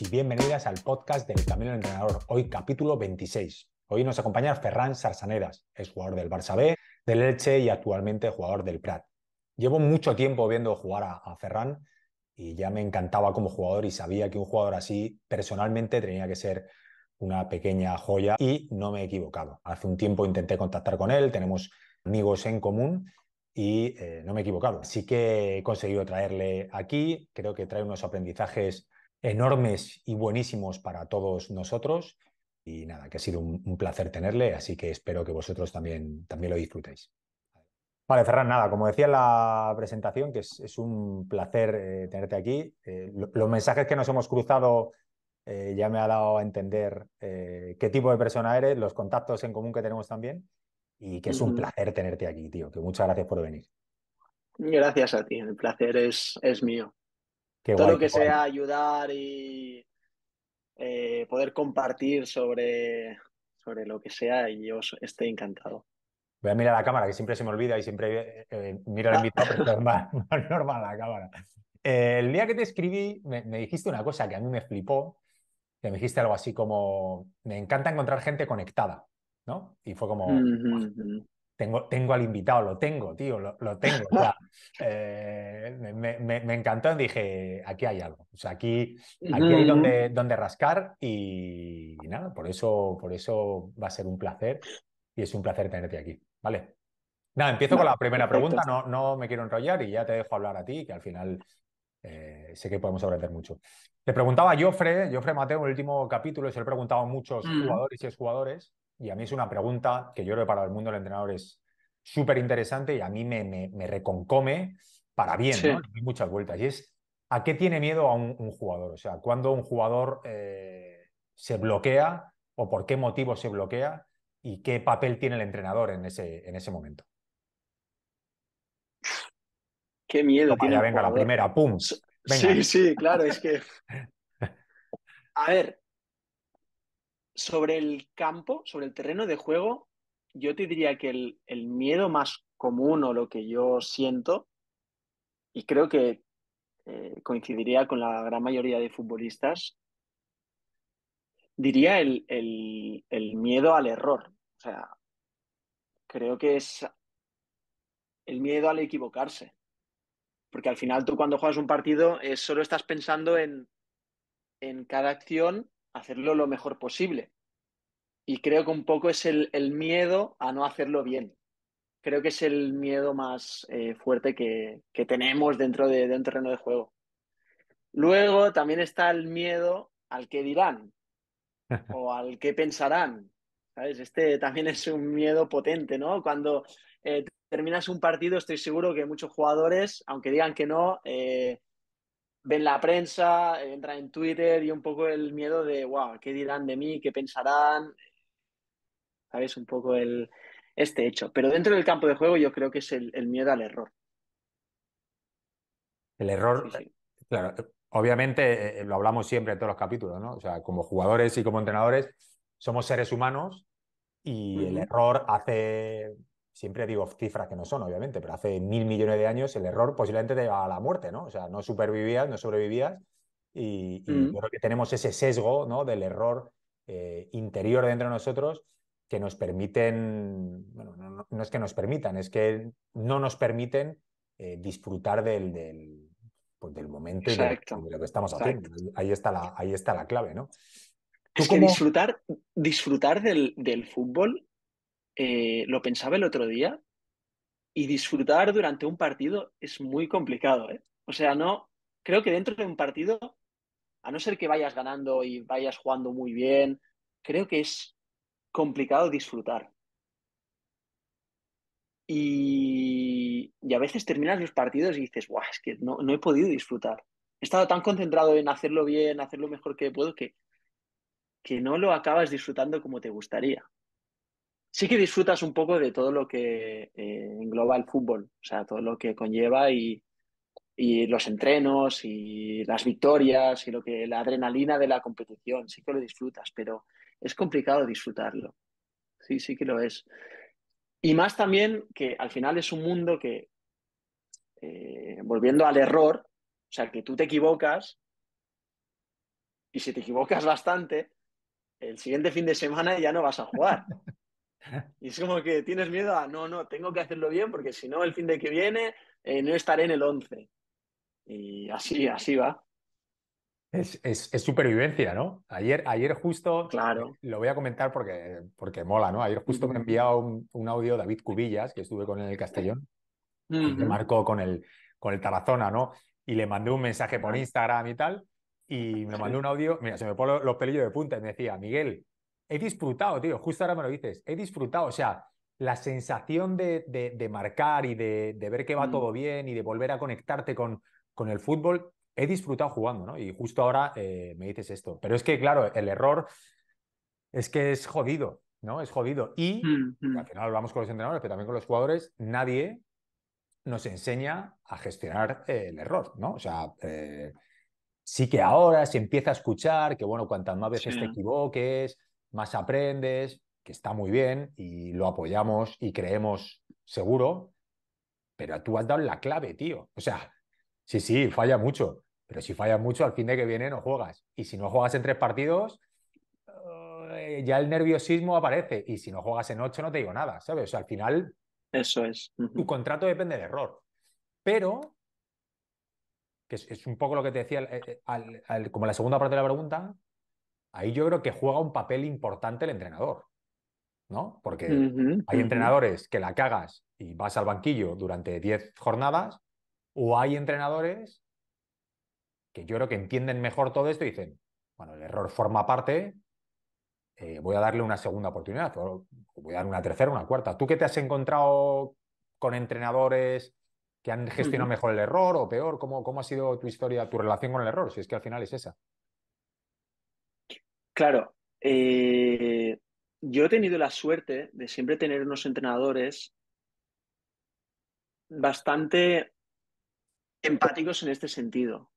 y bienvenidas al podcast del Camino del Entrenador, hoy capítulo 26. Hoy nos acompaña Ferran Sarsaneras es jugador del Barça B, del Elche y actualmente jugador del Prat. Llevo mucho tiempo viendo jugar a, Ferran y ya me encantaba como jugador y sabía que un jugador así personalmente tenía que ser una pequeña joya y no me he equivocado. Hace un tiempo intenté contactar con él, tenemos amigos en común y eh, no me he equivocado. Así que he conseguido traerle aquí, creo que trae unos aprendizajes enormes y buenísimos para todos nosotros. Y nada, que ha sido un, placer tenerle, así que espero que vosotros también, también lo disfrutéis. Vale, Ferran, nada, como decía en la presentación, que es, un placer eh, tenerte aquí. Eh, los mensajes que nos hemos cruzado eh, ya me ha dado a entender qué tipo de persona eres, los contactos en común que tenemos también, y que es un placer tenerte aquí, tío, que muchas gracias por venir. Gracias a ti, el placer es, es mío. Todo lo que sea ayudar y eh, poder compartir sobre, sobre lo que sea, y yo estoy encantado. Voy a mirar la cámara, que siempre se me olvida y siempre eh, eh, miro el ah. invitado, es normal, la cámara. el día que te escribí, me, dijiste una cosa que a mí me flipó, que me dijiste algo así como, me encanta encontrar gente conectada, ¿no? Y fue como, mm, tengo, al invitado, lo tengo, tío, lo, tengo. Eh, me, encantó y dije, aquí hay algo. O sea, aquí, aquí hay donde, donde rascar y, nada, por eso, por eso va a ser un placer y es un placer tenerte aquí, ¿vale? Nada, empiezo con la primera pregunta, no, no me quiero enrollar y ya te dejo hablar a ti, que al final eh, sé que podemos aprender mucho. Te preguntaba Jofre, Jofre Mateo, en el último capítulo, se lo he preguntado a muchos mm. jugadores y exjugadores, y a mí es una pregunta que yo creo que para el mundo del entrenador es súper interesante y a mí me, me, reconcome para bien, muchas vueltas. Y es, ¿a qué tiene miedo a un, jugador? O sea, cuando un jugador eh, se bloquea o por qué motivo se bloquea y qué papel tiene el entrenador en ese, en ese momento? Qué miedo. Tiene venga, la primera, pum. Sí, sí, claro, es que. A ver, sobre el campo, sobre el terreno de juego, yo te diría que el, miedo más común o lo que yo siento, y creo que eh, coincidiría con la gran mayoría de futbolistas, diría el, miedo al error. O sea, creo que es el miedo al equivocarse. Porque al final tú cuando juegas un partido eh, solo estás pensando en, en cada acción hacerlo lo mejor posible. Y creo que un poco es el, miedo a no hacerlo bien. Creo que es el miedo más eh, fuerte que, tenemos dentro de, un terreno de juego. Luego también está el miedo al que dirán o al que pensarán. Este también es un miedo potente, ¿no? Cuando eh, terminas un partido, estoy seguro que muchos jugadores, aunque digan que no, eh, ven la prensa, entran en Twitter y un poco el miedo de, wow, ¿qué dirán de mí? ¿Qué pensarán? ¿Sabes? Un poco el, este hecho. Pero dentro del campo de juego yo creo que es el, miedo al error. El error, claro, obviamente eh, eh, lo hablamos siempre en todos los capítulos, ¿no? O sea, como jugadores y como entrenadores somos seres humanos y el error hace siempre digo cifras que no son, obviamente, pero hace mil millones de años el error posiblemente te llevaba a la muerte, ¿no? O sea, no supervivías, no sobrevivías. Y, mm. creo que tenemos ese sesgo ¿no? del error eh, interior dentro de nosotros que nos permiten, bueno, no, es que nos permitan, es que no nos permiten eh, disfrutar del, pues, del, momento y de, lo que estamos haciendo. Ahí está la, ahí está la clave, ¿no? Es que disfrutar, disfrutar del, del fútbol eh, lo pensaba el otro día, y disfrutar durante un partido es muy complicado, ¿eh? O sea, no, creo que dentro de un partido, a no ser que vayas ganando y vayas jugando muy bien, creo que es complicado disfrutar. Y, a veces terminas los partidos y dices, guau, es que no, no he podido disfrutar. He estado tan concentrado en hacerlo bien, hacer lo mejor que puedo, que, que no lo acabas disfrutando como te gustaría sí que disfrutas un poco de todo lo que eh, engloba el fútbol, o sea, todo lo que conlleva y, los entrenos y las victorias y lo que la adrenalina de la competición, sí que lo disfrutas, pero es complicado disfrutarlo. Sí, sí que lo es. Y más también que al final es un mundo que, eh, volviendo al error, o sea, que tú te equivocas y si te equivocas bastante, el siguiente fin de semana ya no vas a jugar. Y es como que tienes miedo a, no, no, tengo que hacerlo bien porque si no, el fin de que viene eh, no estaré en el 11. Y así, así va. Es, es, supervivencia, ¿no? Ayer, ayer justo, claro. lo voy a comentar porque, porque mola, ¿no? Ayer justo me enviaba un, un, audio David Cubillas, que estuve con él en el Castellón, que me marcó con el, con el Tarazona, ¿no? Y le mandé un mensaje por Instagram y tal, y me mandó un audio, mira, se me pone los pelillos de punta y me decía, Miguel, he disfrutado, tío, justo ahora me lo dices, he disfrutado, o sea, la sensación de, marcar y de, ver que va mm. todo bien y de volver a conectarte con, con el fútbol, he disfrutado jugando, ¿no? Y justo ahora eh, me dices esto. Pero es que, claro, el error es que es jodido, ¿no? Es jodido. Y mm, mm. al final hablamos con los entrenadores, pero también con los jugadores, nadie nos enseña a gestionar eh, el error, ¿no? O sea, eh, sí que ahora se empieza a escuchar que, bueno, cuantas más veces te equivoques, más aprendes, que está muy bien y lo apoyamos y creemos seguro, pero tú has dado la clave, tío. O sea, sí, sí, falla mucho, pero si falla mucho, al fin de que viene no juegas. Y si no juegas en tres partidos, eh, ya el nerviosismo aparece. Y si no juegas en ocho, no te digo nada, ¿sabes? O sea, al final. Eso es. Tu contrato depende del error. Pero, que es, un poco lo que te decía, eh, eh, como la segunda parte de la pregunta, ahí yo creo que juega un papel importante el entrenador, ¿no? Porque hay entrenadores que la cagas y vas al banquillo durante 10 jornadas, o hay entrenadores que yo creo que entienden mejor todo esto y dicen, bueno, el error forma parte, eh, voy a darle una segunda oportunidad, o voy a dar una tercera, una cuarta. ¿Tú qué te has encontrado con entrenadores que han gestionado mejor el error o peor? ¿Cómo, ¿Cómo ha sido tu historia, tu relación con el error? Si es que al final es esa. Claro, eh, yo he tenido la suerte de siempre tener unos entrenadores bastante empáticos en este sentido,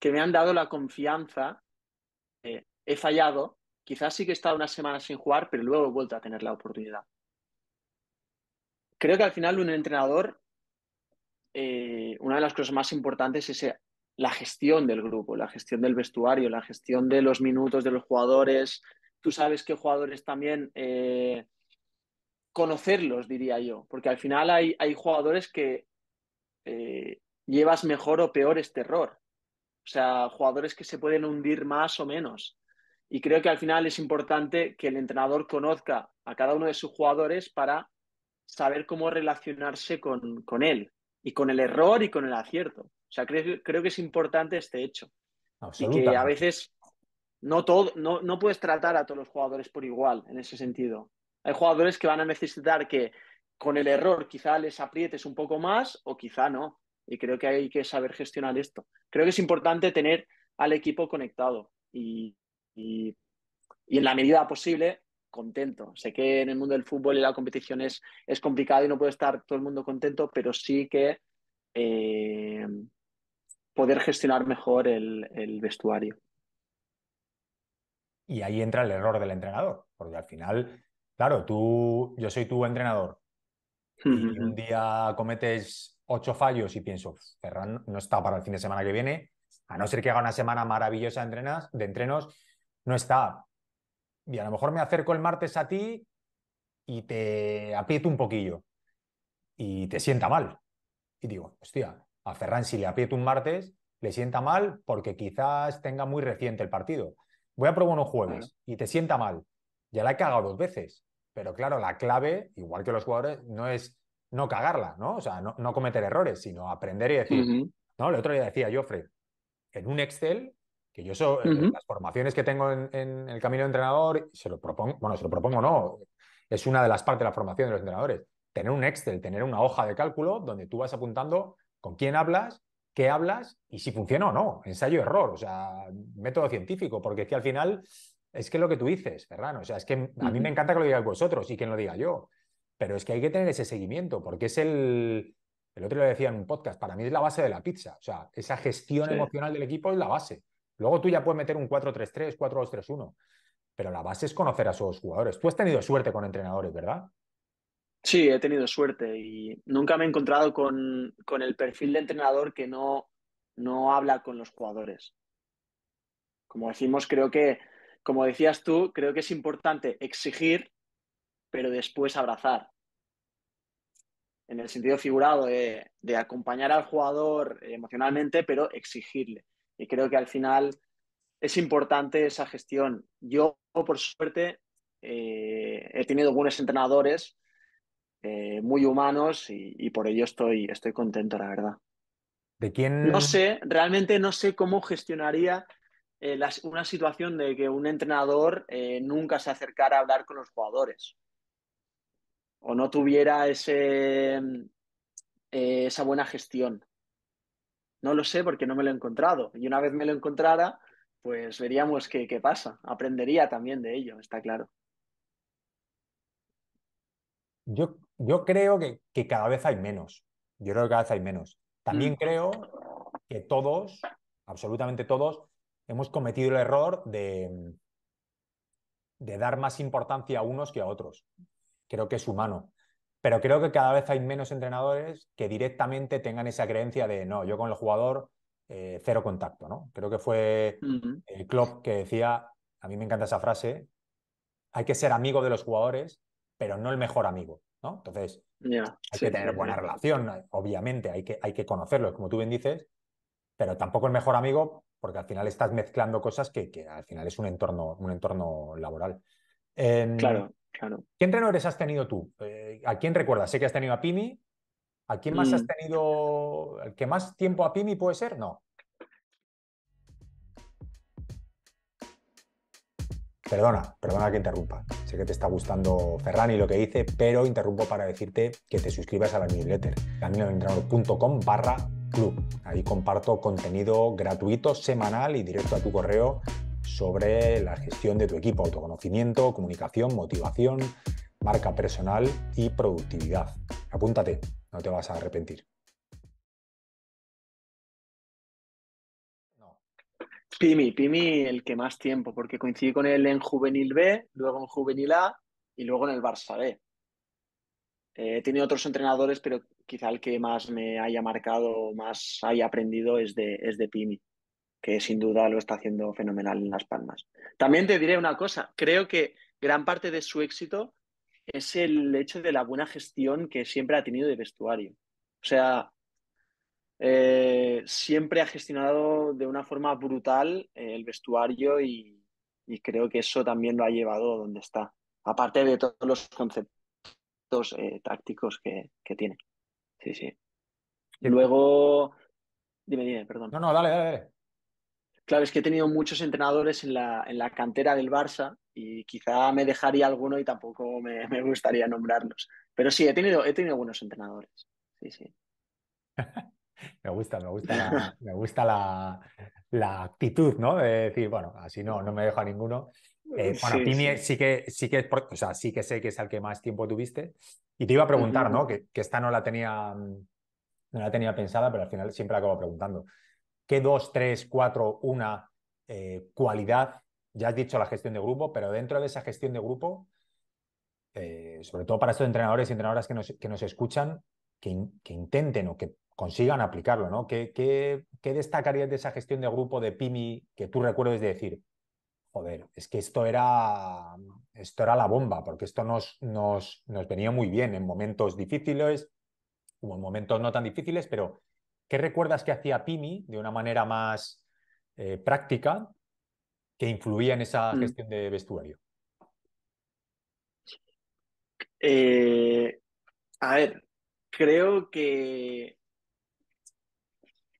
que me han dado la confianza. Eh, he fallado, quizás sí que he estado una semana sin jugar, pero luego he vuelto a tener la oportunidad. Creo que al final un entrenador, eh, una de las cosas más importantes es la gestión del grupo, la gestión del vestuario, la gestión de los minutos de los jugadores. Tú sabes qué jugadores también eh, conocerlos, diría yo, porque al final hay, hay jugadores que eh, llevas mejor o peor este error. O sea, jugadores que se pueden hundir más o menos. Y creo que al final es importante que el entrenador conozca a cada uno de sus jugadores para saber cómo relacionarse con, con él y con el error y con el acierto creo, que es importante este hecho. Y que a veces no, no, puedes tratar a todos los jugadores por igual en ese sentido. Hay jugadores que van a necesitar que con el error quizá les aprietes un poco más o quizá no. Y creo que hay que saber gestionar esto. Creo que es importante tener al equipo conectado y, en la medida posible contento. Sé que en el mundo del fútbol y la competición es, es complicado y no puede estar todo el mundo contento, pero sí que eh, poder gestionar mejor el, vestuario. Y ahí entra el error del entrenador, porque al final, claro, tú, yo soy tu entrenador y un día cometes ocho fallos y pienso, Ferran no está para el fin de semana que viene, a no ser que haga una semana maravillosa de, entrenas, de entrenos, no está. Y a lo mejor me acerco el martes a ti y te aprieto un poquillo y te sienta mal. Y digo, hostia, a Ferran si le aprieta un martes, le sienta mal porque quizás tenga muy reciente el partido. Voy a probar unos jueves y te sienta mal. Ya la he cagado dos veces. Pero claro, la clave, igual que los jugadores, no es no cagarla, ¿no? O sea, no, cometer errores, sino aprender y decir, ¿no? El otro día decía Joffre, en un Excel, que yo soy eh, las formaciones que tengo en, el camino de entrenador, se lo propongo, bueno, se lo propongo no, es una de las partes de la formación de los entrenadores, tener un Excel, tener una hoja de cálculo donde tú vas apuntando con quién hablas, qué hablas y si funciona o no. Ensayo-error, o sea, método científico, porque es que al final es que lo que tú dices, verdad o sea, es que a mí me encanta que lo digáis vosotros y que lo diga yo, pero es que hay que tener ese seguimiento, porque es el, el otro lo decía en un podcast, para mí es la base de la pizza, o sea, esa gestión emocional del equipo es la base. Luego tú ya puedes meter un 4-3-3, 4-2-3-1, pero la base es conocer a esos jugadores. Tú has tenido suerte con entrenadores, ¿verdad? Sí, he tenido suerte y nunca me he encontrado con, el perfil de entrenador que no, habla con los jugadores. Como decimos, creo que, como decías tú, creo que es importante exigir, pero después abrazar. En el sentido figurado de, acompañar al jugador emocionalmente, pero exigirle. Y creo que al final es importante esa gestión. Yo, por suerte, eh, he tenido buenos entrenadores eh, muy humanos y, por ello estoy, estoy contento, la verdad. ¿De quién? No sé, realmente no sé cómo gestionaría eh, una situación de que un entrenador eh, nunca se acercara a hablar con los jugadores o no tuviera ese, mm, esa buena gestión. No lo sé porque no me lo he encontrado y una vez me lo encontrara, pues veríamos qué, qué pasa. Aprendería también de ello, está claro. Yo yo creo que, cada vez hay menos. Yo creo que cada vez hay menos. También mm. creo que todos, absolutamente todos, hemos cometido el error de, mm, de dar más importancia a unos que a otros. Creo que es humano. Pero creo que cada vez hay menos entrenadores que directamente tengan esa creencia de no, yo con el jugador eh, cero contacto, ¿no? Creo que fue mm. el club Klopp que decía, a mí me encanta esa frase, hay que ser amigo de los jugadores, pero no el mejor amigo. ¿no? Entonces, hay que tener buena relación, obviamente, hay que, hay que conocerlo, como tú bien dices, pero tampoco el mejor amigo, porque al final estás mezclando cosas que, que al final es un entorno, un entorno laboral. Em, claro, claro. ¿Qué entrenadores has tenido tú? Eh, ¿A quién recuerdas? Sé que has tenido a Pimi. ¿A quién más has mm. tenido? ¿El que más tiempo a Pimi puede ser? No. Perdona, perdona que interrumpa. Sé que te está gustando Ferran y lo que dice, pero interrumpo para decirte que te suscribas a la newsletter, caminoentrenador.com barra club. Ahí comparto contenido gratuito, semanal y directo a tu correo sobre la gestión de tu equipo, autoconocimiento, comunicación, motivación, marca personal y productividad. Apúntate, no te vas a arrepentir. Pimi, Pimi el que más tiempo, porque coincidí con él en Juvenil B, luego en Juvenil A y luego en el Barça B. he eh, tenido otros entrenadores, pero quizá el que más me haya marcado, más haya aprendido es de, es de Pimi, que sin duda lo está haciendo fenomenal en Las Palmas. También te diré una cosa, creo que gran parte de su éxito es el hecho de la buena gestión que siempre ha tenido de vestuario. O sea, eh, siempre ha gestionado de una forma brutal eh, el vestuario y, creo que eso también lo ha llevado a donde está, aparte de todos los conceptos eh, tácticos que, tiene. Sí, sí. Y luego, dime, dime, perdón. No, no, dale, dale, Claro, es que he tenido muchos entrenadores en la, en la cantera del Barça y quizá me dejaría alguno y tampoco me, gustaría nombrarlos. Pero sí, he tenido, he tenido buenos entrenadores. Sí, sí. Me gusta, me gusta, la, me gusta la, actitud, ¿no? De decir, bueno, así no, no me dejo a ninguno. Eh, mm, bueno, sí, sí. que sí sea, sí que sé que es el que más tiempo tuviste. Y te iba a preguntar, ¿no? Que, esta no la tenía, no la tenía pensada, pero al final siempre la acabo preguntando. ¿Qué dos, tres, cuatro, una eh, cualidad? Ya has dicho la gestión de grupo, pero dentro de esa gestión de grupo, eh, sobre todo para estos entrenadores y entrenadoras que nos, que nos escuchan, que intenten o que consigan aplicarlo, ¿no? ¿Qué, qué, destacarías de esa gestión de grupo de PIMI que tú recuerdes de decir, joder, es que esto era, esto era la bomba, porque esto nos, nos, venía muy bien en momentos difíciles o en momentos no tan difíciles, pero ¿qué recuerdas que hacía PIMI de una manera más eh, práctica que influía en esa mm. gestión de vestuario? Eh, a ver, creo que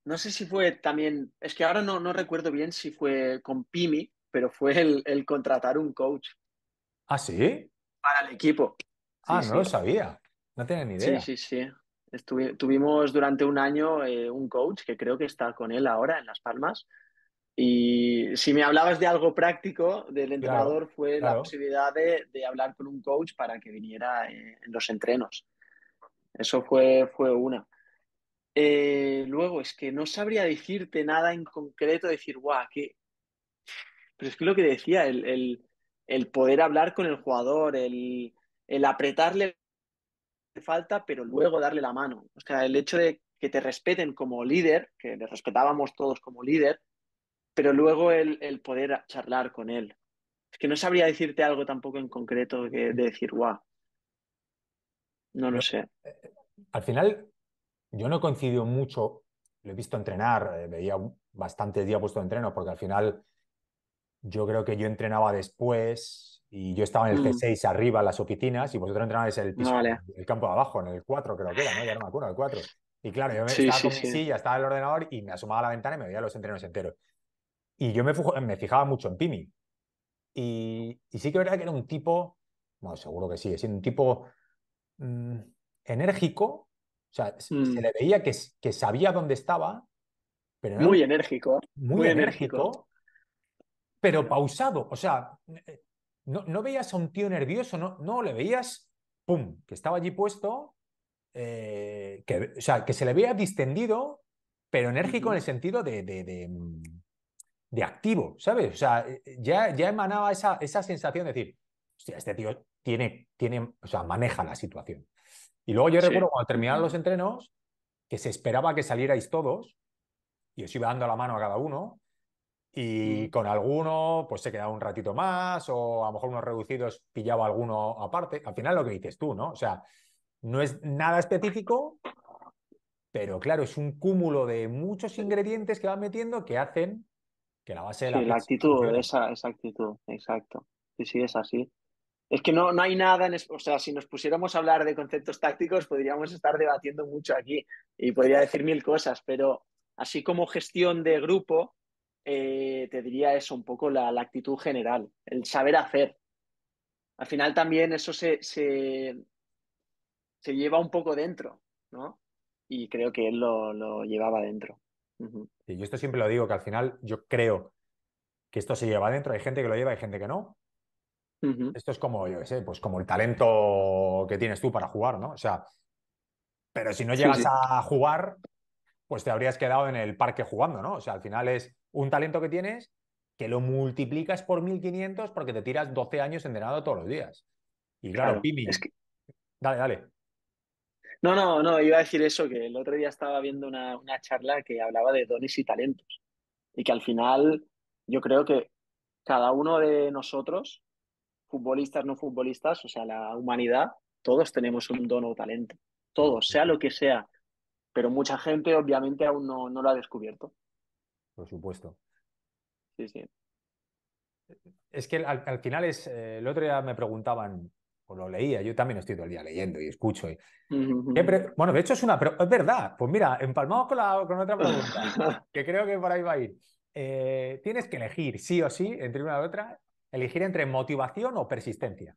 no sé si fue también, es que ahora no, no recuerdo bien si fue con Pimi, pero fue el, contratar un coach. ¿Ah, sí? Para el equipo. ah, no lo sabía, no tenía ni idea. Sí, sí, sí. tuvimos durante un año eh, un coach que creo que está con él ahora en Las Palmas. Y si me hablabas de algo práctico del entrenador fue la posibilidad de, hablar con un coach para que viniera eh, en los entrenos. Eso fue, fue una. Eh, luego, es que no sabría decirte nada en concreto, decir, guau, que... Pero es que lo que decía, el, el, poder hablar con el jugador, el, el apretarle falta, pero luego darle la mano. O sea, el hecho de que te respeten como líder, que le respetábamos todos como líder, pero luego el, el poder charlar con él. Es que no sabría decirte algo tampoco en concreto que, de decir, guau, no lo sé. Eh, eh, al final, yo no coincido mucho, lo he visto entrenar, eh, veía bastantes días puesto de entreno, porque al final yo creo que yo entrenaba después y yo estaba en el mm. c G6 arriba en las oficinas y vosotros entrenabais en el campo de abajo, en el 4 creo que era, ¿no? Ya no me acuerdo, el 4. Y claro, yo sí, estaba sí, con mi sí. silla, estaba en el ordenador y me asomaba a la ventana y me veía los entrenos enteros. Y yo me, fijaba mucho en Pimi. Y, sí que verdad que era un tipo, bueno, seguro que sí, es un tipo mm, enérgico, o sea, mm. se le veía que, que sabía dónde estaba, pero muy enérgico. Muy, enérgico, pero pausado. O sea, eh, no, veías a un tío nervioso, no, no le veías, ¡pum!, que estaba allí puesto, eh, que, o sea, que se le veía distendido, pero enérgico en el sentido de, de, de, mm, activo, ¿sabes? O sea, eh, ya, ya emanaba esa, sensación de decir, hostia, este tío tiene, tiene, o sea, maneja la situación. Y luego yo recuerdo cuando terminaban los mm. entrenos, que se esperaba que salierais todos, y os iba dando la mano a cada uno, y mm. con alguno pues se quedaba un ratito más, o a lo mejor unos reducidos pillaba alguno aparte. Al final lo que dices tú, ¿no? O sea, no es nada específico, pero claro, es un cúmulo de muchos ingredientes que van metiendo que hacen que la base de la... actitud, esa, actitud, exacto. Y sí, es así. Es que no, no hay nada, en, o sea, si nos pusiéramos a hablar de conceptos tácticos, podríamos estar debatiendo mucho aquí y podría decir mil cosas, pero así como gestión de grupo, eh, te diría eso, un poco la, actitud general, el saber hacer. Al final también eso se, se, lleva un poco dentro, ¿no? Y creo que él lo, llevaba dentro. Y yo esto siempre lo digo, que al final yo creo que esto se lleva dentro, hay gente que lo lleva, hay gente que no, esto es como, yo sé, pues como el talento que tienes tú para jugar, ¿no? O sea, pero si no llegas a jugar, pues te habrías quedado en el parque jugando, ¿no? O sea, al final es un talento que tienes que lo multiplicas por 1500 porque te tiras 12 años entrenado todos los días. Y claro, Pimi. Dale, dale. No, no, no, iba a decir eso, que el otro día estaba viendo una, una charla que hablaba de dones y talentos. Y que al final yo creo que cada uno de nosotros futbolistas, no futbolistas, o sea, la humanidad, todos tenemos un don o talento, todos, sea lo que sea, pero mucha gente obviamente aún no, lo ha descubierto. Por supuesto. Sí, sí. Es que al, final es, eh, el otro día me preguntaban, o lo leía, yo también estoy todo el día leyendo y escucho. Bueno, de hecho es una, es verdad, pues mira, empalmado con, la, con otra pregunta, que creo que por ahí va a ir. Eh, tienes que elegir sí o sí entre una y otra elegir entre motivación o persistencia.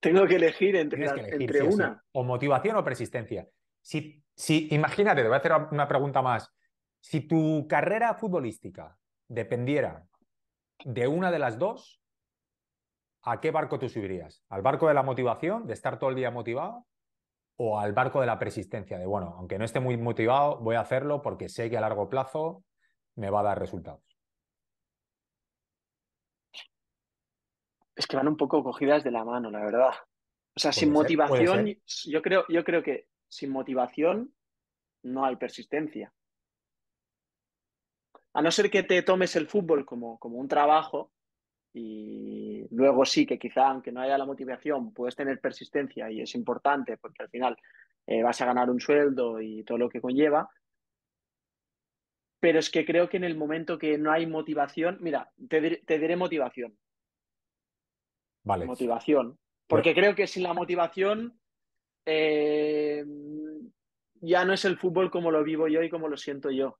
Tengo que elegir entre, que elegir, una. O motivación o persistencia. Si, si, imagínate, te voy a hacer una pregunta más. Si tu carrera futbolística dependiera de una de las dos, ¿a qué barco tú subirías? ¿Al barco de la motivación, de estar todo el día motivado? ¿O al barco de la persistencia, de bueno, aunque no esté muy motivado, voy a hacerlo porque sé que a largo plazo me va a dar resultados? es que van un poco cogidas de la mano, la verdad. O sea, sin motivación, yo creo, yo creo que sin motivación no hay persistencia. A no ser que te tomes el fútbol como, como un trabajo y luego sí que quizá aunque no haya la motivación puedes tener persistencia y es importante porque al final eh, vas a ganar un sueldo y todo lo que conlleva. Pero es que creo que en el momento que no hay motivación, mira, te, te diré motivación. Motivación. Porque creo que sin la motivación eh, ya no es el fútbol como lo vivo yo y como lo siento yo.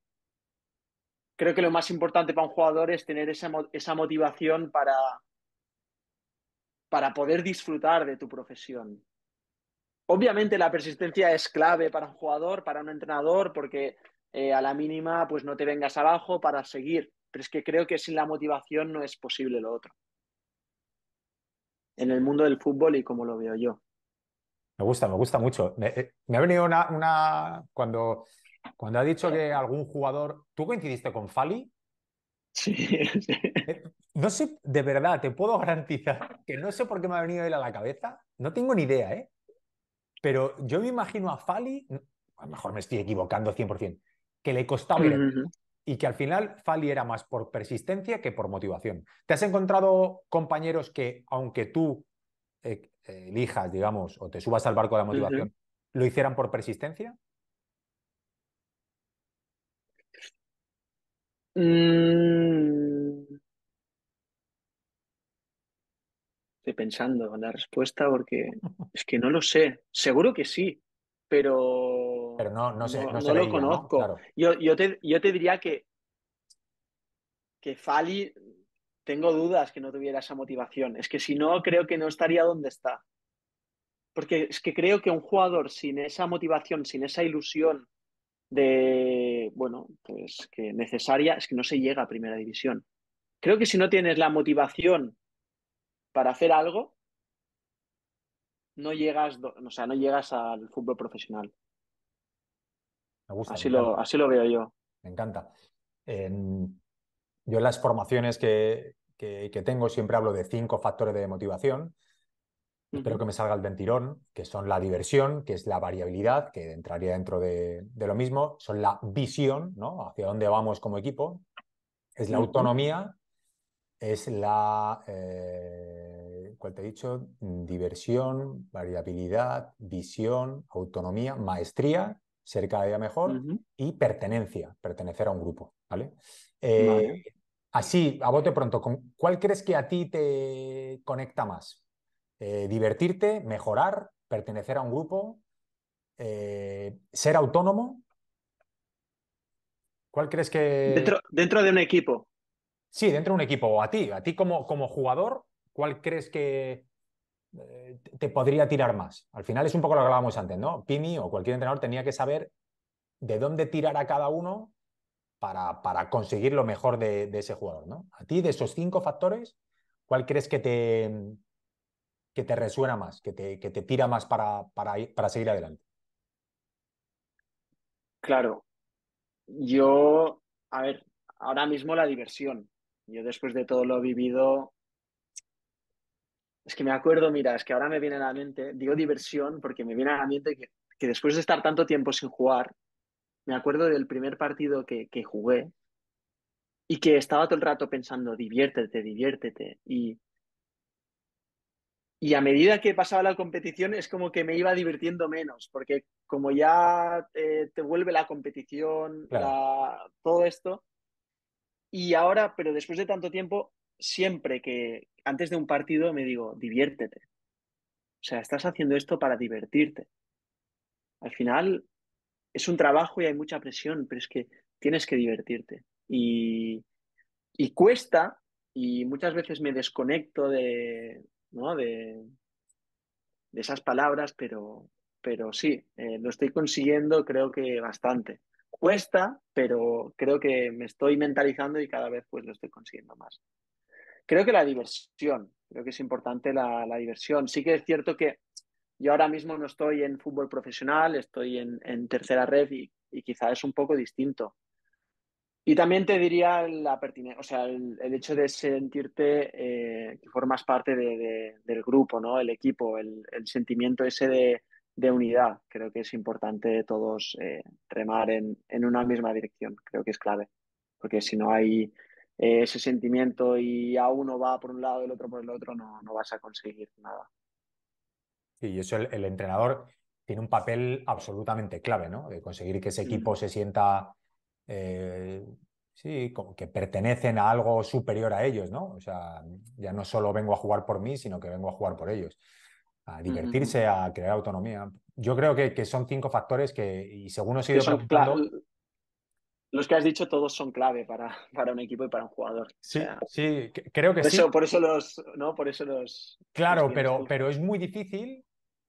Creo que lo más importante para un jugador es tener esa, motivación para, para poder disfrutar de tu profesión. Obviamente la persistencia es clave para un jugador, para un entrenador, porque eh, a la mínima pues no te vengas abajo para seguir. Pero es que creo que sin la motivación no es posible lo otro en el mundo del fútbol y como lo veo yo. Me gusta, me gusta mucho. Eh, me, ha venido una, una, cuando, cuando ha dicho que algún jugador, ¿tú coincidiste con Fali? Sí, eh, No sé, de verdad, te puedo garantizar que no sé por qué me ha venido él a la cabeza. No tengo ni idea, ¿eh? Pero yo me imagino a Fali, a lo mejor me estoy equivocando 100%, que le costaba y que al final Fali era más por persistencia que por motivación. ¿Te has encontrado compañeros que, aunque tú eh, elijas, digamos, o te subas al barco de la motivación, lo hicieran por persistencia? Mm. Estoy pensando en la respuesta porque es que no lo sé. Seguro que sí, pero pero no, lo conozco. Yo, yo, te, diría que, que Fali, tengo dudas que no tuviera esa motivación. Es que si no, creo que no estaría donde está. Porque es que creo que un jugador sin esa motivación, sin esa ilusión de, bueno, pues que necesaria, es que no se llega a primera división. Creo que si no tienes la motivación para hacer algo, no llegas, sea, no llegas al fútbol profesional. Así, lo, así lo veo yo. Me encanta. yo en las formaciones que, tengo siempre hablo de cinco factores de motivación. Espero que me salga el ventirón, que son la diversión, que es la variabilidad, que entraría dentro de, lo mismo, son la visión, ¿no? Hacia dónde vamos como equipo, es la autonomía, es la, eh, ¿cuál te he dicho? Diversión, variabilidad, visión, autonomía, maestría ser cada día mejor y pertenencia, pertenecer a un grupo, ¿vale? Eh, así, a bote pronto, ¿cuál crees que a ti te conecta más? Eh, ¿Divertirte, mejorar, pertenecer a un grupo, eh, ser autónomo? ¿Cuál crees que...? Dentro, dentro, de un equipo. Sí, dentro de un equipo. O a ti, a ti como, como jugador, ¿cuál crees que, eh, te podría tirar más. Al final es un poco lo que hablábamos antes, ¿no? Pini o cualquier entrenador tenía que saber de dónde tirar a cada uno para, para conseguir lo mejor de, ese jugador, ¿no? A ti, de esos cinco factores, ¿cuál crees que te, que te resuena más, que te, que te tira más para, para, para seguir adelante? Claro. Yo, a ver, ahora mismo la diversión. Yo después de todo lo vivido, es que me acuerdo, mira, es que ahora me viene a la mente, digo diversión porque me viene a la mente que, después de estar tanto tiempo sin jugar, me acuerdo del primer partido que, que jugué y que estaba todo el rato pensando, diviértete, diviértete. Y, y a medida que pasaba la competición es como que me iba divirtiendo menos, porque como ya eh, te vuelve la competición, todo esto, y ahora, pero después de tanto tiempo, siempre que antes de un partido me digo, diviértete. O sea, estás haciendo esto para divertirte. Al final es un trabajo y hay mucha presión, pero es que tienes que divertirte. Y, cuesta, y muchas veces me desconecto de, de, esas palabras, pero, pero sí, eh, lo estoy consiguiendo creo que bastante. Cuesta, pero creo que me estoy mentalizando y cada vez pues lo estoy consiguiendo más. Creo que la diversión, creo que es importante la, diversión. Sí que es cierto que yo ahora mismo no estoy en fútbol profesional, estoy en, tercera red y, y, quizá es un poco distinto. Y también te diría la pertinencia, o sea, el, hecho de sentirte eh, que formas parte del grupo, ¿no? El equipo, el, sentimiento ese de, unidad. Creo que es importante todos eh, remar en, en, una misma dirección, creo que es clave. Porque si no hay eh, ese sentimiento y a uno va por un lado y el otro por el otro, no, vas a conseguir nada. y eso el, entrenador tiene un papel absolutamente clave, ¿no? De conseguir que ese equipo se sienta, eh, sí, como que pertenecen a algo superior a ellos, ¿no? O sea, ya no solo vengo a jugar por mí, sino que vengo a jugar por ellos a divertirse, a crear autonomía. Yo creo que, que, son cinco factores que, y según os he ido preguntando los que has dicho todos son clave para, para un equipo y para un jugador. Sí, creo que sí. Eso, por eso los, ¿no? Por eso los. Claro, pero, pero es muy difícil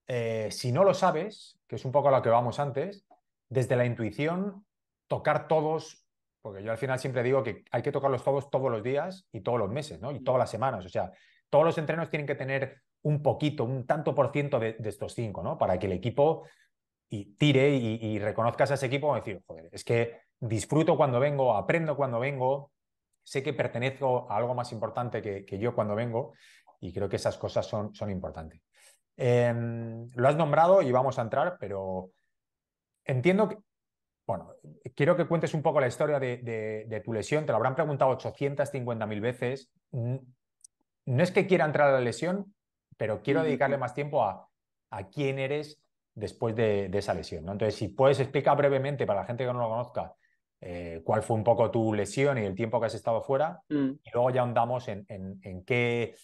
eh, si no lo sabes, que es un poco a lo que vamos antes, desde la intuición tocar todos, porque yo al final siempre digo que hay que tocarlos todos todos los días y todos los meses, ¿no? Y todas las semanas, o sea, todos los entrenos tienen que tener un poquito, un tanto por ciento de, estos cinco, ¿no? Para que el equipo y tire y, y reconozcas a ese equipo y decir, joder, es que disfruto cuando vengo, aprendo cuando vengo, sé que pertenezco a algo más importante que, yo cuando vengo y creo que esas cosas son, son importantes. Em, lo has nombrado y vamos a entrar, pero entiendo que, bueno, quiero que cuentes un poco la historia de, tu lesión, te lo habrán preguntado 850.000 veces. No es que quiera entrar a la lesión, pero quiero dedicarle más tiempo a, a quién eres después de, esa lesión. Entonces, si puedes explicar brevemente para la gente que no lo conozca, eh, cuál fue un poco tu lesión y el tiempo que has estado fuera, mm. y luego ya andamos en, qué,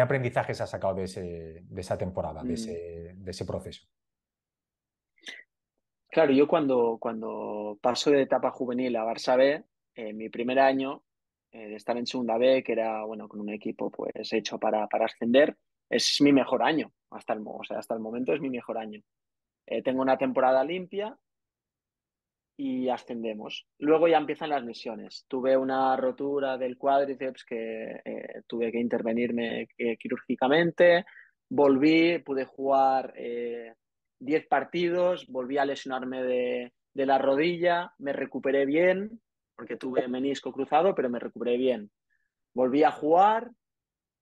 aprendizajes has sacado de, esa temporada, mm. de, ese, proceso. Claro, yo cuando, cuando paso de etapa juvenil a Barça B, en mi primer año eh, de estar en segunda B, que era bueno con un equipo pues hecho para, ascender, es mi mejor año. Hasta el, sea, hasta el momento es mi mejor año. Eh, tengo una temporada limpia y ascendemos. Luego ya empiezan las misiones. Tuve una rotura del cuádriceps que eh, tuve que intervenirme eh, quirúrgicamente. Volví, pude jugar 10 eh, partidos, volví a lesionarme de, la rodilla, me recuperé bien, porque tuve menisco cruzado, pero me recuperé bien. Volví a jugar,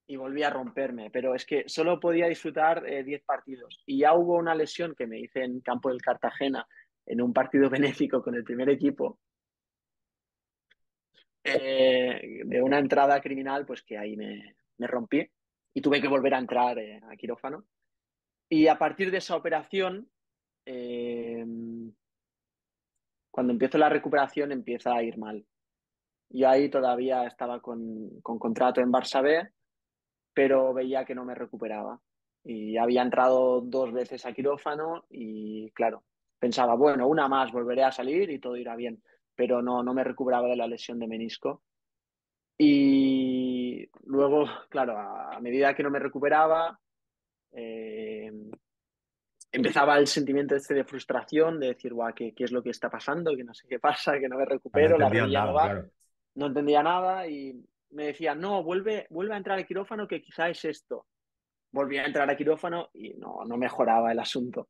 y volví a romperme, pero es que solo podía disfrutar 10 partidos. Y ya hubo una lesión que me hice en campo del Cartagena, en un partido benéfico con el primer equipo, eh, de una entrada criminal, pues que ahí me, rompí y tuve que volver a entrar eh, a quirófano. Y a partir de esa operación, em, cuando empiezo la recuperación empieza a ir mal. Yo ahí todavía estaba con, con contrato en Barça pero veía que no me recuperaba. Y había entrado dos veces a quirófano y claro, pensaba, bueno, una más, volveré a salir y todo irá bien, pero no, no me recuperaba de la lesión de menisco. Y luego, claro, a, medida que no me recuperaba, eh, empezaba el sentimiento este de frustración, de decir, guau, ¿qué, ¿qué, es lo que está pasando? Que no sé qué pasa, que no me recupero, no la va. No entendía nada y me decía no, vuelve, vuelve a entrar al quirófano que quizá es esto. Volví a entrar al quirófano y no, no mejoraba el asunto.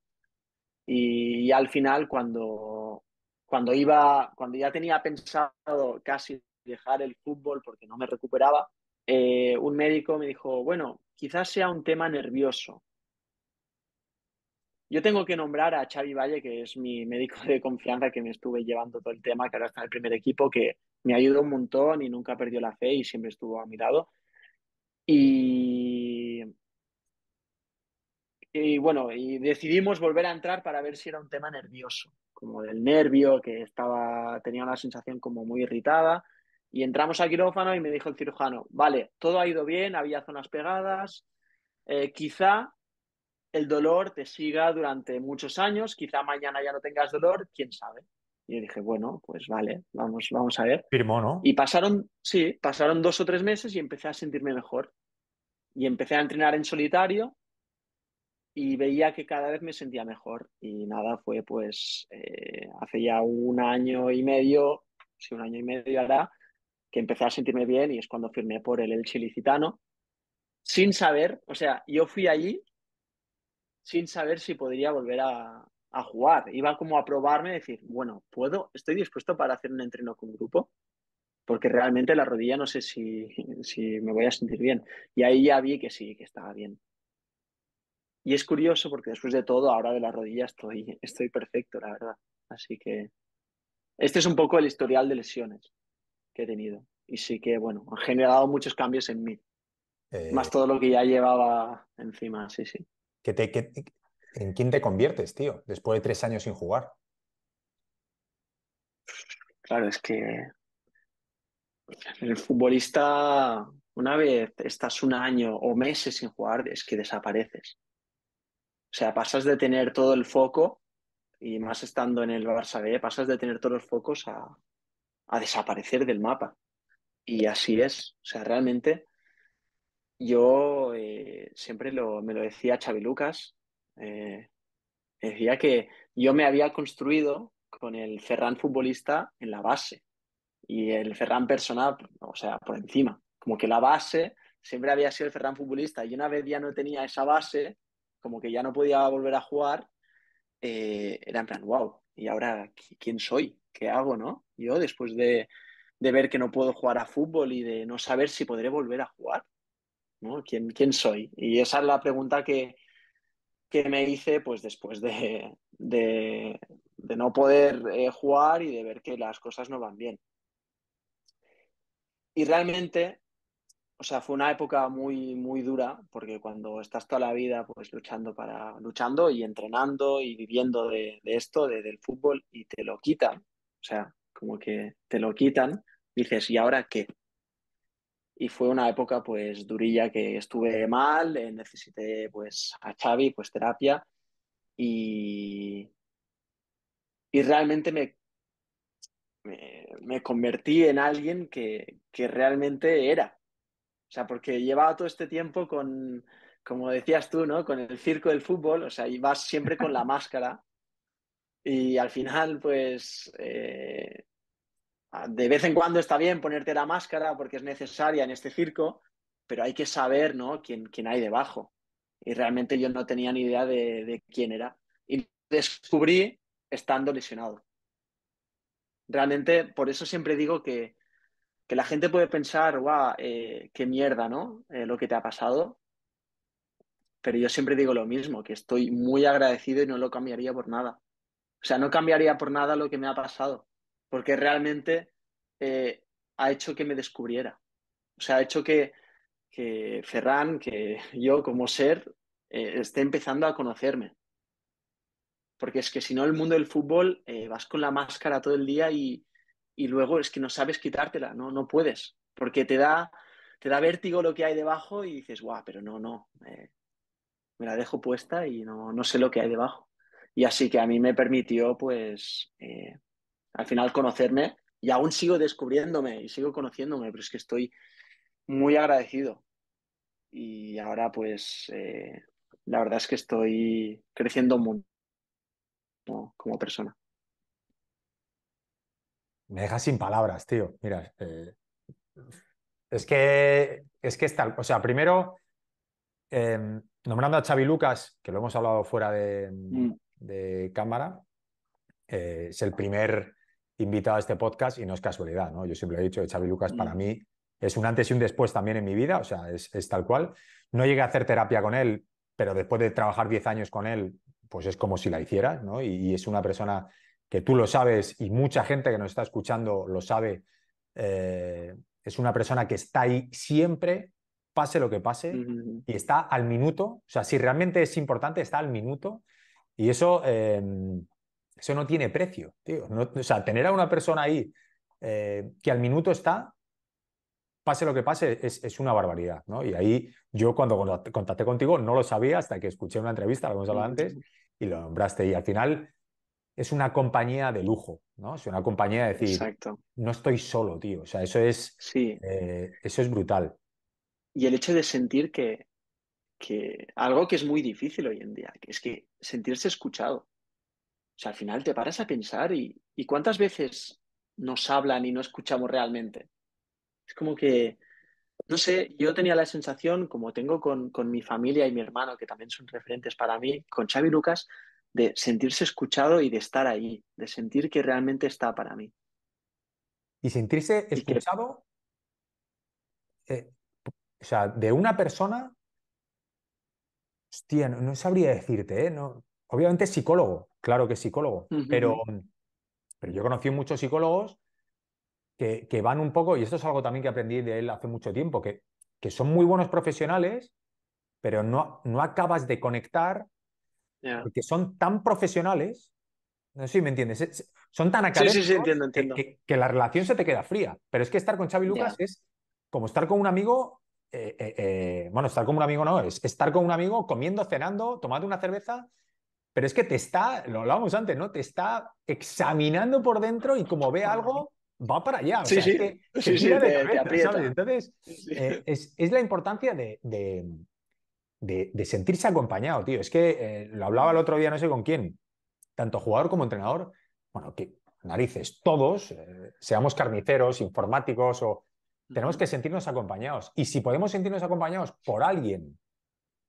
Y, al final, cuando, cuando, iba, cuando ya tenía pensado casi dejar el fútbol porque no me recuperaba, eh, un médico me dijo, bueno, quizás sea un tema nervioso. Yo tengo que nombrar a Xavi Valle, que es mi médico de confianza que me estuve llevando todo el tema, que ahora está en el primer equipo, que me ayudó un montón y nunca perdió la fe y siempre estuvo a mi lado. Y y bueno, y decidimos volver a entrar para ver si era un tema nervioso, como del nervio, que estaba, tenía una sensación como muy irritada. Y entramos al quirófano y me dijo el cirujano, vale, todo ha ido bien, había zonas pegadas, eh, quizá el dolor te siga durante muchos años, quizá mañana ya no tengas dolor, quién sabe. Y yo dije, bueno, pues vale, vamos, vamos a ver. Firmó, ¿no? Y pasaron, sí, pasaron dos o tres meses y empecé a sentirme mejor. Y empecé a entrenar en solitario y veía que cada vez me sentía mejor. Y nada, fue pues eh, hace ya un año y medio, si un año y medio era, que empecé a sentirme bien y es cuando firmé por el El Chilicitano. sin saber, o sea, yo fui allí sin saber si podría volver a, jugar. Iba como a probarme, decir, bueno, puedo, estoy dispuesto para hacer un entreno con grupo, porque realmente la rodilla no sé si, si me voy a sentir bien. Y ahí ya vi que sí, que estaba bien. Y es curioso porque después de todo, ahora de la rodilla estoy, estoy perfecto, la verdad. Así que este es un poco el historial de lesiones que he tenido. Y sí que, bueno, han generado muchos cambios en mí. Más eh, todo lo que ya llevaba encima, sí, sí. que te, ¿En quién te conviertes, tío? Después de tres años sin jugar. Claro, es que el futbolista, una vez estás un año o meses sin jugar, es que desapareces. O sea, pasas de tener todo el foco, y más estando en el Barça B, pasas de tener todos los focos a, desaparecer del mapa. Y así es. O sea, realmente yo eh, siempre me lo decía Xavi Lucas, eh, decía que yo me había construido con el Ferran futbolista en la base y el Ferran personal, o sea, por encima. Como que la base siempre había sido el Ferran futbolista y una vez ya no tenía esa base, como que ya no podía volver a jugar, eh, era en plan, wow, ¿y ahora quién soy? ¿Qué hago, no? Yo después de, ver que no puedo jugar a fútbol y de no saber si podré volver a jugar, ¿no? ¿Quién, quién soy? Y esa es la pregunta que, me hice pues después de, de, no poder eh, jugar y de ver que las cosas no van bien. Y realmente o sea, fue una época muy, muy dura, porque cuando estás toda la vida pues luchando para, luchando y entrenando y viviendo de, esto, de, del fútbol, y te lo quitan, o sea, como que te lo quitan, dices, ¿y ahora qué? Y fue una época pues durilla que estuve mal, eh, necesité pues a Xavi, pues terapia, y, y realmente me me, convertí en alguien que, realmente era. O sea, porque llevaba todo este tiempo con, como decías tú, ¿no? Con el circo del fútbol, o sea, y vas siempre con la máscara. Y al final, pues, eh, de vez en cuando está bien ponerte la máscara porque es necesaria en este circo, pero hay que saber, ¿no? Quién, quién hay debajo. Y realmente yo no tenía ni idea de quién era. Y descubrí estando lesionado. Realmente, por eso siempre digo que que la gente puede pensar, guau, eh, qué mierda, ¿no? Eh, lo que te ha pasado. Pero yo siempre digo lo mismo, que estoy muy agradecido y no lo cambiaría por nada. O sea, no cambiaría por nada lo que me ha pasado, porque realmente eh, ha hecho que me descubriera. O sea, ha hecho que, que Ferran, que yo como ser, esté empezando a conocerme porque es que si no el mundo del fútbol vas con la máscara todo el día y, y luego es que no sabes quitártela, no, no puedes, porque te da, te da vértigo lo que hay debajo y dices, guau, pero no, no, eh, me la dejo puesta y no, sé lo que hay debajo. Y así que a mí me permitió, pues, eh, al final conocerme y aún sigo descubriéndome y sigo conociéndome, pero es que estoy muy agradecido. Y ahora, pues, eh, la verdad es que estoy creciendo mucho como persona me dejas sin palabras, tío. Mira, eh, es que es que o sea, primero em, nombrando a Xavi Lucas, que lo hemos hablado fuera de, mm. cámara, eh, es el primer invitado a este podcast y no es casualidad, ¿no? Yo siempre he dicho que Xavi Lucas para mm. mí es un antes y un después también en mi vida, o sea, es, tal cual. No llegué a hacer terapia con él, pero después de trabajar 10 años con él, pues es como si la hiciera, ¿no? y es una persona que tú lo sabes y mucha gente que nos está escuchando lo sabe, eh, es una persona que está ahí siempre, pase lo que pase, y está al minuto. O sea, si realmente es importante, está al minuto. Y eso, em, eso no tiene precio, tío. o sea, tener a una persona ahí eh, que al minuto está, pase lo que pase, es, una barbaridad, ¿no? Y ahí yo cuando contacté contigo no lo sabía hasta que escuché una entrevista, lo hemos hablado antes, y lo nombraste. Y al final es una compañía de lujo, ¿no? Es una compañía de decir, no estoy solo, tío. O sea, eso es, sí. Eh, eso es brutal. Y el hecho de sentir que, que algo que es muy difícil hoy en día, que es que sentirse escuchado. O sea, al final te paras a pensar y, y cuántas veces nos hablan y no escuchamos realmente. Es como que, no sé, yo tenía la sensación, como tengo con, con mi familia y mi hermano, que también son referentes para mí, con Xavi Lucas, de sentirse escuchado y de estar ahí, de sentir que realmente está para mí. Y sentirse escuchado, eh, o sea, de una persona, hostia, no, sabría decirte, ¿eh? No, obviamente psicólogo, claro que psicólogo, pero, pero yo conocí muchos psicólogos que, van un poco, y esto es algo también que aprendí de él hace mucho tiempo, que, que son muy buenos profesionales, pero no, no acabas de conectar porque son tan profesionales, no sé si me entiendes, son tan académicos Que, la relación se te queda fría. Pero es que estar con Xavi Lucas es como estar con un amigo, eh, eh, eh, bueno, estar con un amigo no, es estar con un amigo comiendo, cenando, tomando una cerveza, pero es que te está, lo hablábamos antes, ¿no? Te está examinando por dentro y como ve algo, va para allá. sí, sí, Entonces, es, la importancia de de, sentirse acompañado, tío. Es que eh, lo hablaba el otro día, no sé con quién, tanto jugador como entrenador, bueno, que narices, todos, eh, seamos carniceros, informáticos o... Tenemos que sentirnos acompañados. Y si podemos sentirnos acompañados por alguien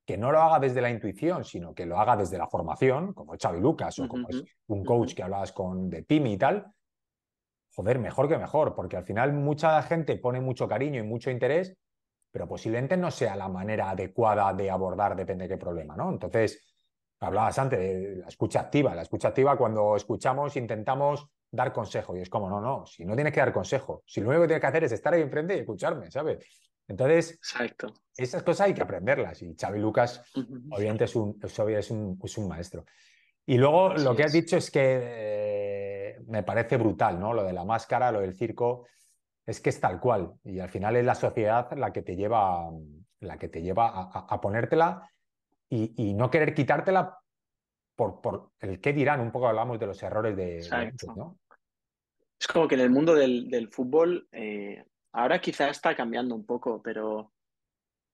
que no lo haga desde la intuición, sino que lo haga desde la formación, como Xavi Lucas o como es un coach que hablabas con de Pimi y tal, joder, mejor que mejor, porque al final mucha gente pone mucho cariño y mucho interés pero posiblemente no sea la manera adecuada de abordar depende de qué problema, ¿no? Entonces, hablabas antes de la escucha activa. La escucha activa cuando escuchamos intentamos dar consejo y es como, no, no, si no tienes que dar consejo, si lo único que tienes que hacer es estar ahí enfrente y escucharme, ¿sabes? Entonces, Exacto. esas cosas hay que aprenderlas y Xavi Lucas obviamente es un, es un, un maestro. Y luego lo que has dicho es que eh, me parece brutal, ¿no? Lo de la máscara, lo del circo es que es tal cual. Y al final es la sociedad la que te lleva, la que te lleva a, ponértela y, no querer quitártela por, por, el que dirán. Un poco hablamos de los errores de. Es como que en el mundo del, fútbol, eh, ahora quizás está cambiando un poco, pero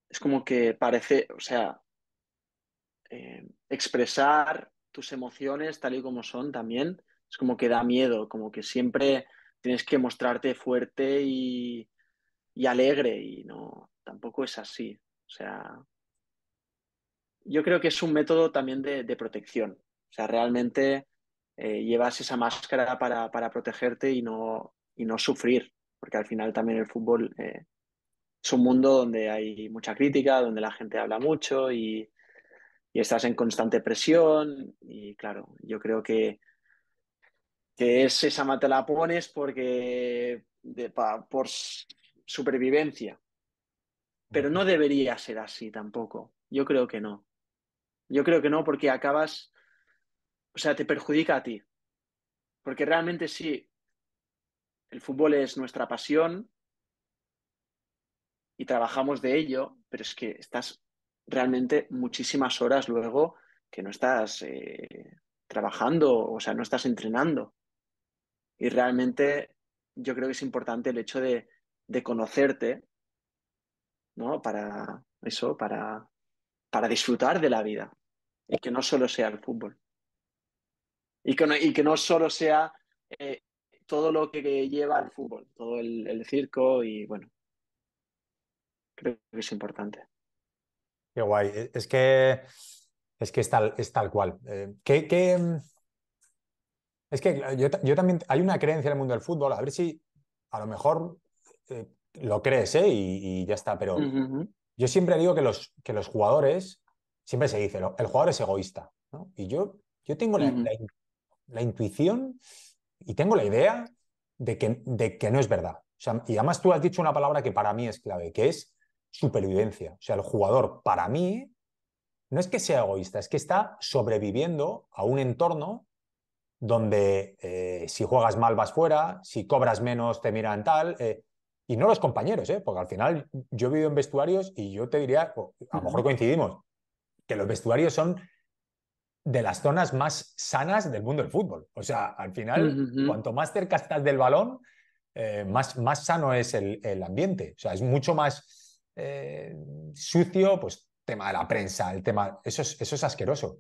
es como que parece, o sea, eh, expresar tus emociones tal y como son también, es como que da miedo, como que siempre tienes que mostrarte fuerte y, alegre y no, tampoco es así. O sea, yo creo que es un método también de, protección. O sea, realmente eh, llevas esa máscara para, protegerte y no, y no sufrir, porque al final también el fútbol eh, es un mundo donde hay mucha crítica, donde la gente habla mucho y estás en constante presión. Y claro, yo creo que que es esa te la pones porque por supervivencia. Pero no debería ser así tampoco. Yo creo que no. Yo creo que no porque acabas, o sea, te perjudica a ti. Porque realmente sí, el fútbol es nuestra pasión y trabajamos de ello, pero es que estás realmente muchísimas horas luego que no estás eh, trabajando, o sea, no estás entrenando. Y realmente yo creo que es importante el hecho de, conocerte, ¿no? Para eso, para, para disfrutar de la vida y que no solo sea el fútbol. Y que no, y que no solo sea eh, todo lo que lleva al fútbol, todo el, circo y bueno, creo que es importante. Qué guay, e, es que, es que tal, es tal cual. Eh, qué es que eh, yo, también, hay una creencia en el mundo del fútbol, a ver si a lo mejor eh, lo crees ¿eh? y, ya está, pero yo siempre digo que los, que los jugadores, siempre se dice, el jugador es egoísta, Y yo, yo tengo la, intuición y tengo la idea de que, de que no es verdad. y además tú has dicho una palabra que para mí es clave, que es supervivencia. O sea, el jugador para mí no es que sea egoísta, es que está sobreviviendo a un entorno donde eh, si juegas mal vas fuera, si cobras menos te miran tal, eh, y no los compañeros, eh, porque al final yo he vivido en vestuarios y yo te diría, a lo mejor coincidimos, que los vestuarios son de las zonas más sanas del mundo del fútbol. O sea, al final, cuanto más cerca estás del balón, más, sano es el, ambiente. O sea, es mucho más sucio, pues tema de la prensa, el tema, eso es asqueroso.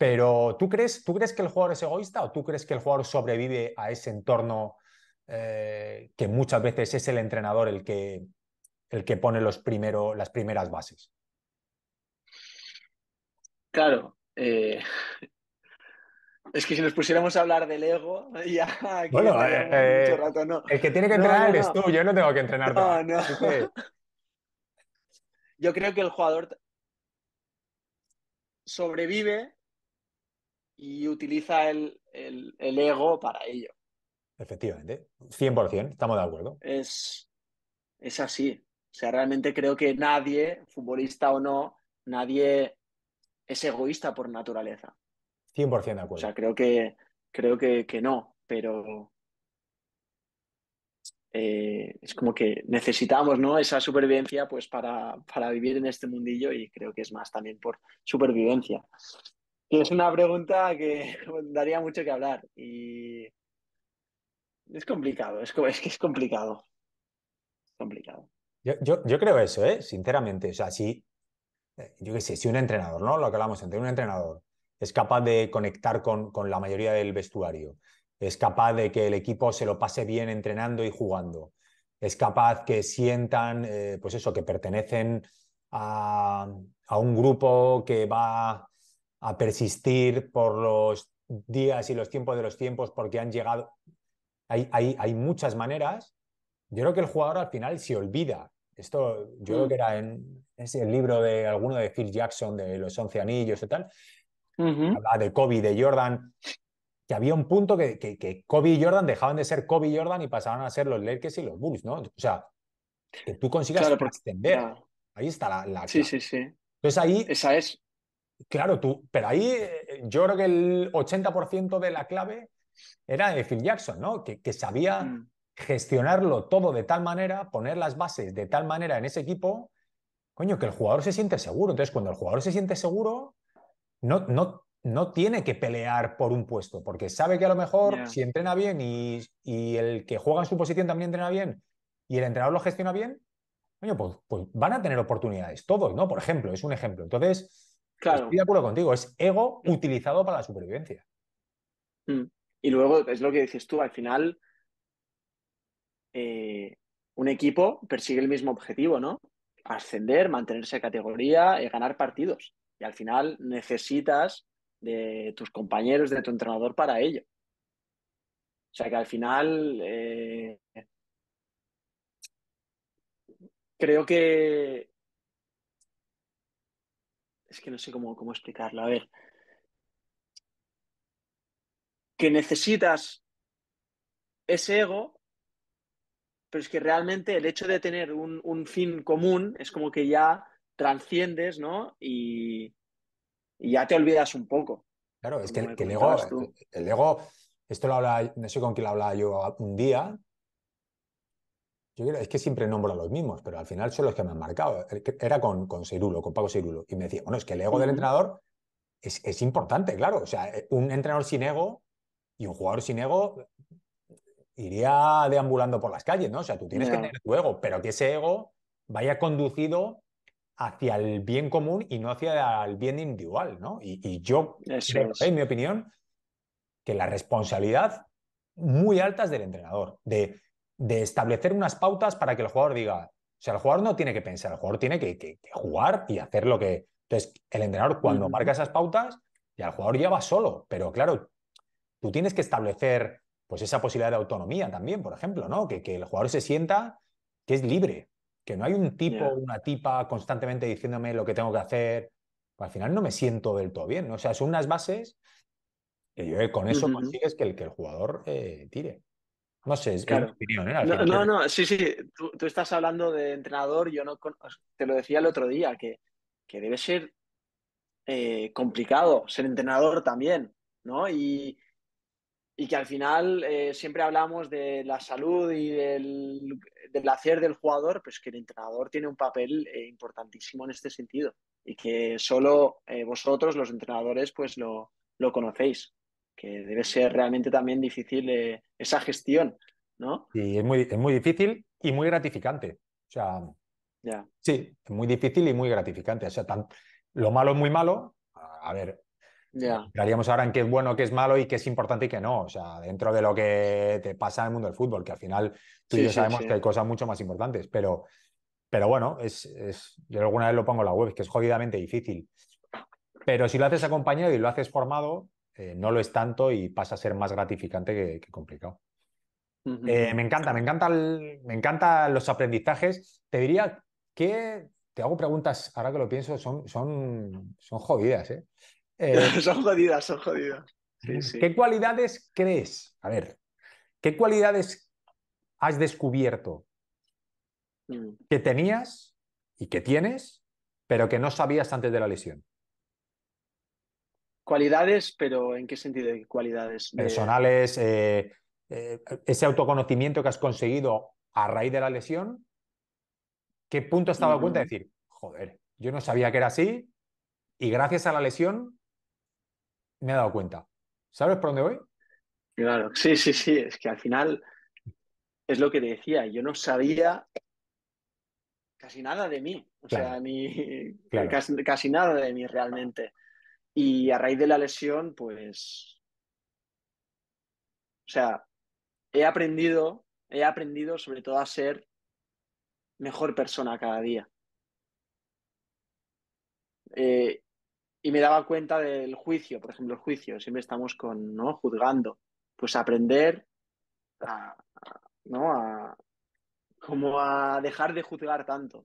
Pero ¿tú crees, ¿tú crees que el jugador es egoísta o tú crees que el jugador sobrevive a ese entorno eh, que muchas veces es el entrenador el que, el que pone los las primeras bases? Claro. Eh, es que si nos pusiéramos a hablar del ego, ya. bueno, eh, el que tiene que entrenar es tú, yo no tengo que entrenar. No, Yo creo que el jugador sobrevive y utiliza el, ego para ello. Efectivamente, 100%, estamos de acuerdo. Es, es así. O sea, realmente creo que nadie, futbolista o no, nadie es egoísta por naturaleza. 100% de acuerdo. O sea, creo que, creo que, que no, pero eh, es como que necesitamos ¿no? esa supervivencia pues para, para, vivir en este mundillo y creo que es más también por supervivencia. Es una pregunta que daría mucho que hablar y es complicado, es, que es complicado. Complicado. Yo, creo eso, ¿eh? sinceramente. O sea, si, eh, yo qué sé, si un entrenador, ¿no? Lo que hablamos entre un entrenador es capaz de conectar con, con, la mayoría del vestuario, es capaz de que el equipo se lo pase bien entrenando y jugando, es capaz que sientan, eh, pues eso, que pertenecen a, a, un grupo que va a persistir por los días y los tiempos de los tiempos porque han llegado. Hay, hay, hay muchas maneras. Yo creo que el jugador al final se olvida. Esto yo creo que mm. era en el libro de alguno de Phil Jackson de los once anillos y tal. de Kobe, de Jordan, que había un punto que, que, Kobe y Jordan dejaban de ser Kobe y Jordan y pasaban a ser los Lakers y los Bulls, ¿no? O sea, que tú consigas extender. Ahí está la, la sí, sí, sí. Entonces ahí. Esa es. Claro, tú, pero ahí eh, yo creo que el 80% de la clave era de Phil Jackson, ¿no? Que, que sabía mm. gestionarlo todo de tal manera, poner las bases de tal manera en ese equipo, coño, que el jugador se siente seguro. Entonces, cuando el jugador se siente seguro, no, no, no tiene que pelear por un puesto, porque sabe que a lo mejor si entrena bien y, el que juega en su posición también entrena bien y el entrenador lo gestiona bien, coño, pues, pues van a tener oportunidades, todos, ¿no? Por ejemplo, es un ejemplo. Entonces, Claro. Estoy de acuerdo contigo, es ego utilizado para la supervivencia. Mm. Y luego es lo que dices tú, al final eh, un equipo persigue el mismo objetivo, ¿no? Ascender, mantenerse categoría, y eh, ganar partidos. Y al final necesitas de tus compañeros, de tu entrenador para ello. O sea que al final eh, creo que es que no sé cómo, cómo explicarlo. A ver, que necesitas ese ego, pero es que realmente el hecho de tener un, fin común es como que ya transciendes, ¿no? Y, ya te olvidas un poco. Claro, es que, el, ego, ego, esto lo no sé con quién lo hablaba yo un día, yo creo, es que siempre nombro a los mismos, pero al final son los que me han marcado. Eh, era con, con con Paco Cerulo. Y me decía, bueno, es que el ego del entrenador es, importante, claro. O sea, eh, un entrenador sin ego y un jugador sin ego eh, iría deambulando por las calles, ¿no? O sea, tú tienes que tener tu ego, pero que ese ego vaya conducido hacia el bien común y no hacia el bien individual, ¿no? Y, yo en mi opinión, que la responsabilidad muy alta es del entrenador, de de establecer unas pautas para que el jugador diga, o sea, el jugador no tiene que pensar, el jugador tiene que, jugar y hacer lo que... Entonces, el entrenador cuando marca esas pautas, ya el jugador ya va solo, pero claro, tú tienes que establecer pues esa posibilidad de autonomía también, por ejemplo, ¿no? Que, que el jugador se sienta que es libre, que no hay un tipo, una tipa constantemente diciéndome lo que tengo que hacer. al final no me siento del todo bien, O sea, son unas bases que yo, con eso consigues que el, que el jugador eh, tire. No sé, es claro. opinión, ¿eh? No, no, sí, sí. Tú, estás hablando de entrenador, yo no te lo decía el otro día, que, que debe ser eh, complicado ser entrenador también, ¿no? Y, que al final eh, siempre hablamos de la salud y del, placer hacer del jugador, pues que el entrenador tiene un papel importantísimo en este sentido y que solo vosotros, los entrenadores, pues lo, lo conocéis que debe ser realmente también difícil eh, esa gestión, ¿no? Sí, es muy, es muy difícil y muy gratificante. O sea, sí, es muy difícil y muy gratificante. O sea, tan, lo malo es muy malo. A ver, ya ahora en qué es bueno, qué es malo y qué es importante y qué no. O sea, dentro de lo que te pasa en el mundo del fútbol, que al final tú y yo sabemos que hay cosas mucho más importantes, pero... Pero bueno, es, es, yo alguna vez lo pongo en la web, que es jodidamente difícil. Pero si lo haces acompañado y lo haces formado, eh, no lo es tanto y pasa a ser más gratificante que, complicado. Eh, me encanta, me encanta, me encantan los aprendizajes. Te diría que te hago preguntas, ahora que lo pienso, son, son, son jodidas. ¿eh? son jodidas, son jodidas. ¿Qué cualidades crees? A ver, ¿qué cualidades has descubierto mm. que tenías y que tienes, pero que no sabías antes de la lesión? Cualidades, pero ¿en qué sentido de cualidades? Personales, eh, eh, ese autoconocimiento que has conseguido a raíz de la lesión, ¿qué punto has dado cuenta de decir, joder, yo no sabía que era así y gracias a la lesión me he dado cuenta? ¿Sabes por dónde voy? Claro, sí, sí, sí, es que al final es lo que te decía, yo no sabía casi nada de mí, o sea, ni casi, nada de mí realmente. Y a raíz de la lesión, pues, o sea, he aprendido, he aprendido sobre todo a ser mejor persona cada día. Eh, y me daba cuenta del juicio, por ejemplo, el juicio, siempre estamos con, ¿no? Juzgando. Pues aprender a, ¿no? A, como a dejar de juzgar tanto.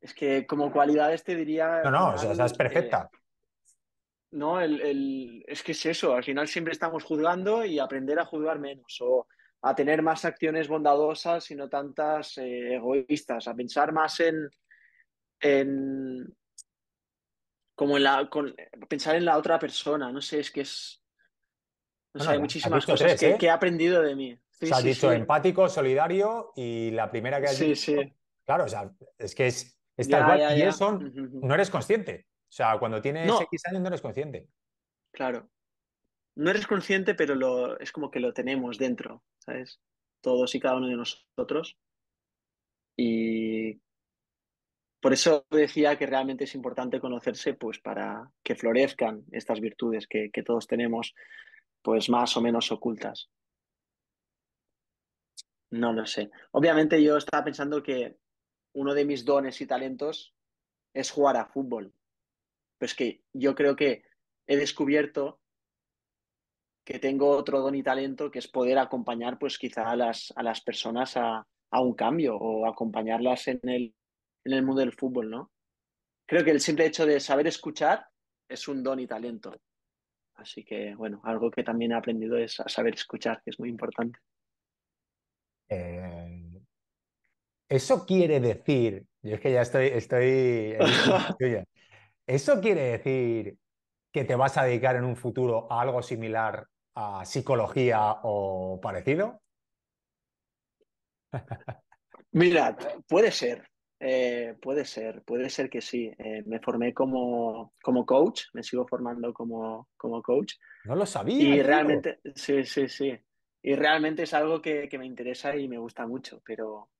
Es que como cualidades te diría... No, no, o sea, es eh, perfecta. ¿no? El, es que es eso, al final siempre estamos juzgando y aprender a juzgar menos o a tener más acciones bondadosas y no tantas eh, egoístas, a pensar más en, como en la, con, pensar en la otra persona, no sé, es que es, no sé, hay muchísimas cosas ¿eh? que, he aprendido de mí. Sí, dicho empático, solidario y la primera que has dicho. Claro, es que es, y eso no eres consciente. O sea, cuando tienes X años no eres consciente. Claro. No eres consciente, pero lo, es como que lo tenemos dentro, ¿sabes? Todos y cada uno de nosotros. Y por eso decía que realmente es importante conocerse, pues para que florezcan estas virtudes que, que todos tenemos, pues más o menos ocultas. No lo sé. Obviamente yo estaba pensando que uno de mis dones y talentos es jugar a fútbol pues que yo creo que he descubierto que tengo otro don y talento que es poder acompañar pues quizá a las, a las personas a, un cambio o acompañarlas en el, en el mundo del fútbol, ¿no? Creo que el simple hecho de saber escuchar es un don y talento. Así que, bueno, algo que también he aprendido es a saber escuchar, que es muy importante. Eh, eso quiere decir, yo es que ya estoy, estoy ¿Eso quiere decir que te vas a dedicar en un futuro a algo similar a psicología o parecido? Mirad, puede ser, eh, puede ser, puede ser que sí. Eh, me formé como, como coach, me sigo formando como, como coach. No lo sabía. Y realmente, sí, sí, sí. Y realmente es algo que, me interesa y me gusta mucho, pero,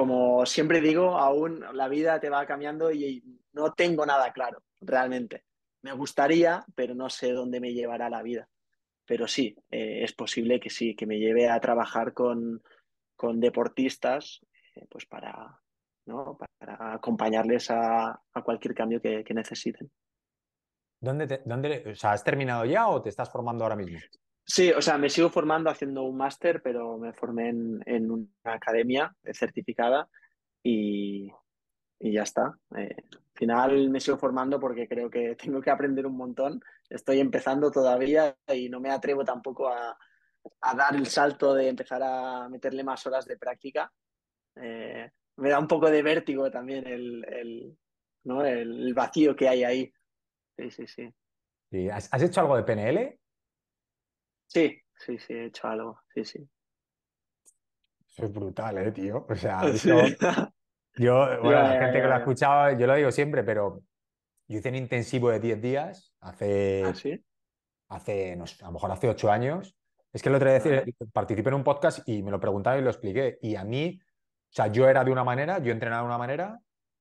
como siempre digo, aún la vida te va cambiando y no tengo nada claro, realmente. Me gustaría, pero no sé dónde me llevará la vida. Pero sí, eh, es posible que sí, que me lleve a trabajar con, con deportistas, eh, pues para, ¿no? para acompañarles a, cualquier cambio que, necesiten. ¿Dónde, dónde o sea, ¿Has terminado ya o te estás formando ahora mismo? Sí, o sea, me sigo formando haciendo un máster, pero me formé en, una academia eh, certificada y, ya está. Eh, al final me sigo formando porque creo que tengo que aprender un montón. Estoy empezando todavía y no me atrevo tampoco a, dar el salto de empezar a meterle más horas de práctica. Eh, me da un poco de vértigo también el, vacío que hay ahí. Sí, sí, sí. ¿Has hecho algo de PNL? Sí, sí, sí, he hecho algo, sí, sí. Eso es brutal, ¿eh, tío? O sea, yo, bueno, la gente que lo ha escuchado, yo lo digo siempre, pero yo hice un intensivo de 10 días hace, ¿Ah, sí? hace no sé, a lo mejor hace 8 años. Es que lo otra vez decir, participé en un podcast y me lo preguntaron y lo expliqué. Y a mí, o sea, yo era de una manera, yo entrenaba de una manera,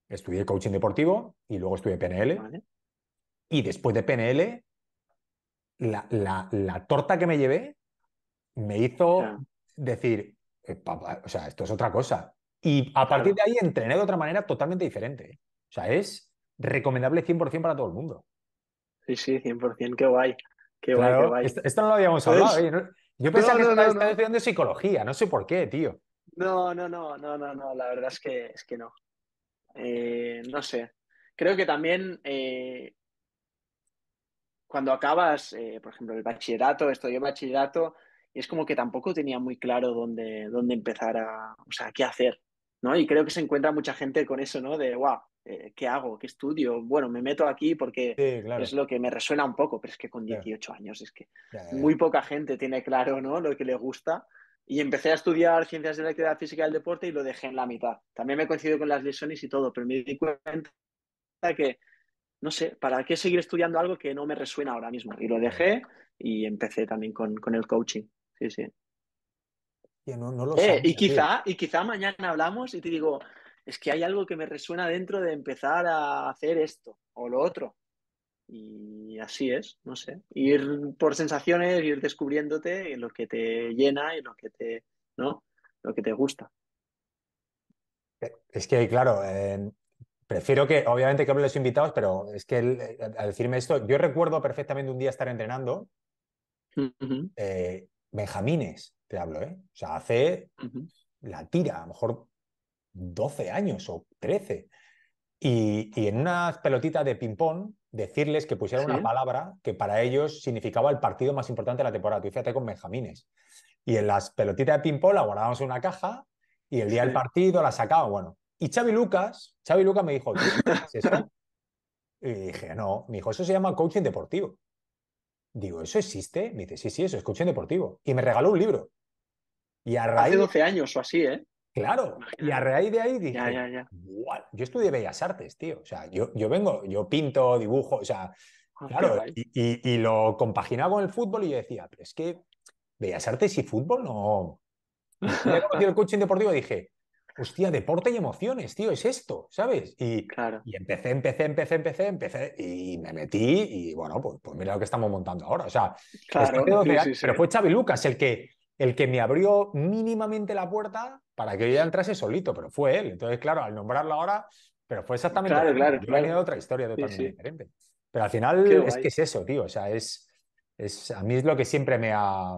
estudié coaching deportivo y luego estudié PNL. Y después de PNL, la, torta que me llevé me hizo decir, eh, o sea, esto es otra cosa. Y a partir de ahí entrené de otra manera totalmente diferente. O sea, es recomendable 100% para todo el mundo. Sí, sí, 100%, qué guay. Qué guay, qué guay. Esto, no lo habíamos hablado. Yo pensaba que no, estudiando psicología, no sé por qué, tío. No, no, no, no, no, no, la verdad es que, es que no. Eh, no sé. Creo que también eh, cuando acabas, eh, por ejemplo, el bachillerato, estudié bachillerato, y es como que tampoco tenía muy claro dónde, dónde empezar a, o sea, qué hacer, ¿no? Y creo que se encuentra mucha gente con eso, ¿no? De, wow, eh, ¿qué hago? ¿Qué estudio? Bueno, me meto aquí porque es lo que me resuena un poco, pero es que con 18 años es que muy poca gente tiene claro, ¿no? Lo que le gusta. Y empecé a estudiar ciencias de la actividad física del deporte y lo dejé en la mitad. También me coincido con las lesiones y todo, pero me di cuenta que no sé, ¿para qué seguir estudiando algo que no me resuena ahora mismo? Y lo dejé y empecé también con, el coaching. Sí, sí. lo eh, y, quizá, y quizá mañana hablamos y te digo, es que hay algo que me resuena dentro de empezar a hacer esto o lo otro. Y así es, no sé. Ir por sensaciones, ir descubriéndote lo que te llena y lo que te, ¿no? lo que te gusta. Eh, es que, claro, en. Prefiero que, obviamente, que hablen los invitados, pero es que eh, al decirme esto, yo recuerdo perfectamente un día estar entrenando. Eh, Benjamines, te hablo, ¿eh? O sea, hace la tira, a lo mejor 12 años o 13. Y, en una pelotita de ping-pong, decirles que pusieran una palabra que para ellos significaba el partido más importante de la temporada. Tú fíjate con Benjamines. Y en las pelotitas de ping-pong la guardábamos en una caja y el día del partido la sacaba. Bueno, y Xavi Lucas, Xavi Lucas me dijo, Y dije, no, me dijo, eso se llama coaching deportivo. Digo, ¿eso existe? Me dice, sí, sí, eso es coaching deportivo. Y me regaló un libro. Y a raíz... de 12 años o así, ¿eh? Claro, y a raíz de ahí dije, yo estudié Bellas Artes, tío. O sea, yo, yo vengo, yo pinto, dibujo, o sea, ah, claro, y, lo compaginaba con el fútbol y yo decía, pero es que Bellas Artes y fútbol no. el coaching deportivo dije, hostia, deporte y emociones, tío, es esto, ¿sabes? Y, y empecé, empecé, empecé, empecé, empecé, y me metí, y bueno, pues, pues mira lo que estamos montando ahora. O sea, pero fue Xavi Lucas el que, el que me abrió mínimamente la puerta para que yo ya entrase solito, pero fue él. Entonces, claro, al nombrarlo ahora, pero fue exactamente claro, claro, otra historia diferente. Pero al final es que es eso, tío. O sea, es, es a mí es lo que siempre me ha